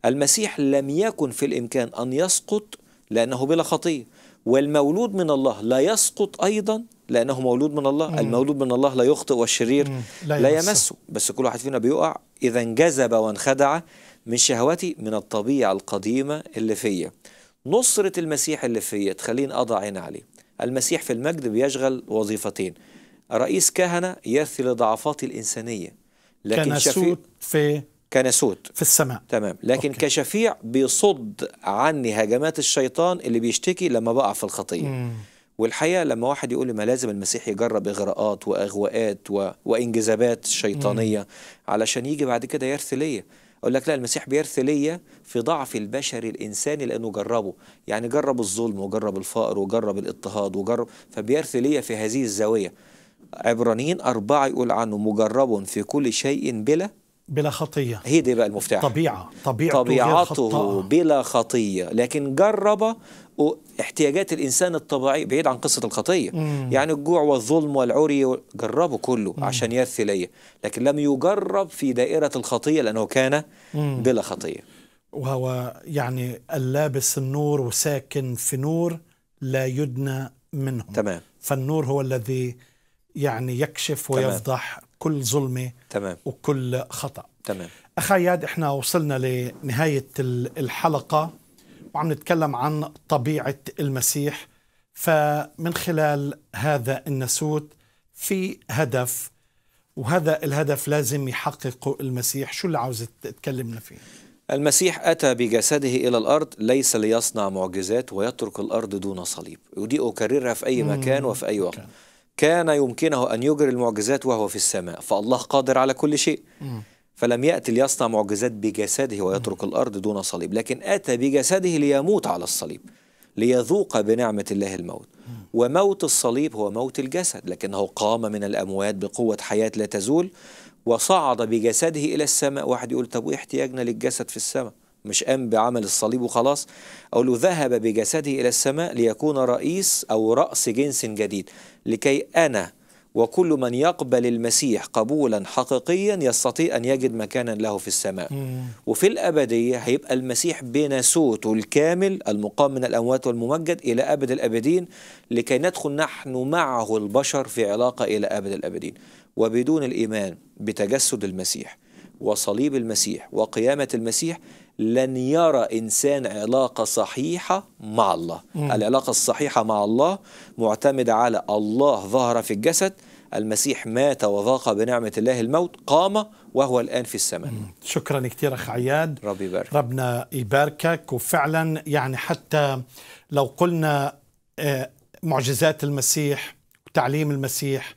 المسيح لم يكن في الإمكان أن يسقط لأنه بلا خطية والمولود من الله لا يسقط أيضا لأنه مولود من الله مم. المولود من الله لا يخطئ والشرير مم. لا, لا يمسه بس كل واحد فينا بيقع إذا انجذب وانخدع من شهوتي من الطبيعة القديمة اللي فيا نصرة المسيح اللي فيا تخليني أضع عين عليه المسيح في المجد بيشغل وظيفتين رئيس كهنة يرثي لضعفات الإنسانية لكن كنسوت في كنسوت في السماء تمام لكن أوكي. كشفيع بيصد عني هجمات الشيطان اللي بيشتكي لما بقع في الخطية مم. والحقيقة لما واحد يقول لي ما لازم المسيح يجرب إغراءات وأغواءات و... وإنجذابات شيطانية مم. علشان يجي بعد كده يرثي ليا اقول لك لا المسيح بيرثي ليا في ضعف البشري الانساني لانه جربه يعني جرب الظلم وجرب الفقر وجرب الاضطهاد وجرب فبيرثي ليا في هذه الزاويه عبرانيين أربعة يقول عنه مجرب في كل شيء بلا بلا خطية هي دي بقى المفتاح طبيعة طبيعته, طبيعته بلا خطية لكن جرب احتياجات الإنسان الطبيعية بعيد عن قصة الخطية مم. يعني الجوع والظلم والعري جربه كله مم. عشان يثي ليا لكن لم يجرب في دائرة الخطية لأنه كان مم. بلا خطية وهو يعني اللابس النور وساكن في نور لا يدنى منه تمام فالنور هو الذي يعني يكشف ويفضح تمام. كل ظلمة تمام. وكل خطأ تمام أخياد إحنا وصلنا لنهاية الحلقة وعم نتكلم عن طبيعة المسيح فمن خلال هذا النسوت في هدف وهذا الهدف لازم يحققه المسيح شو اللي عاوز تكلمنا فيه المسيح أتى بجسده إلى الأرض ليس ليصنع معجزات ويترك الأرض دون صليب ودي أكررها في أي مكان وفي أي وقت كان يمكنه أن يجري المعجزات وهو في السماء فالله قادر على كل شيء فلم يأتي ليصنع معجزات بجسده ويترك الأرض دون صليب لكن أتى بجسده ليموت على الصليب ليذوق بنعمة الله الموت وموت الصليب هو موت الجسد لكنه قام من الأموات بقوة حياة لا تزول وصعد بجسده إلى السماء واحد يقول طب وإيه احتياجنا للجسد في السماء مش قام بعمل الصليب وخلاص أقول له ذهب بجسده إلى السماء ليكون رئيس أو رأس جنس جديد لكي أنا وكل من يقبل المسيح قبولا حقيقيا يستطيع أن يجد مكانا له في السماء مم. وفي الأبدية هيبقى المسيح بناسوته الكامل المقام من الأموات والممجد إلى أبد الأبدين لكي ندخل نحن معه البشر في علاقة إلى أبد الأبدين وبدون الإيمان بتجسد المسيح وصليب المسيح وقيامة المسيح لن يرى إنسان علاقة صحيحة مع الله مم. العلاقة الصحيحة مع الله معتمدة على الله ظهر في الجسد المسيح مات وذاق بنعمة الله الموت قام وهو الآن في السماء شكرا كثير أخ عياد ربي يبارك ربنا يباركك وفعلا يعني حتى لو قلنا آه، معجزات المسيح وتعليم المسيح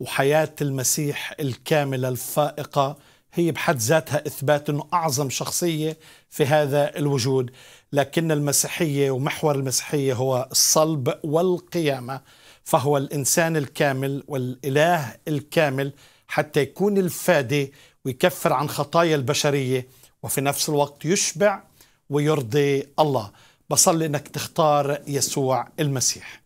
وحياة المسيح الكاملة الفائقة هي بحد ذاتها إثبات أنه أعظم شخصية في هذا الوجود لكن المسيحية ومحور المسيحية هو الصلب والقيامة فهو الإنسان الكامل والإله الكامل حتى يكون الفادي ويكفر عن خطايا البشرية وفي نفس الوقت يشبع ويرضي الله بصلي أنك تختار يسوع المسيح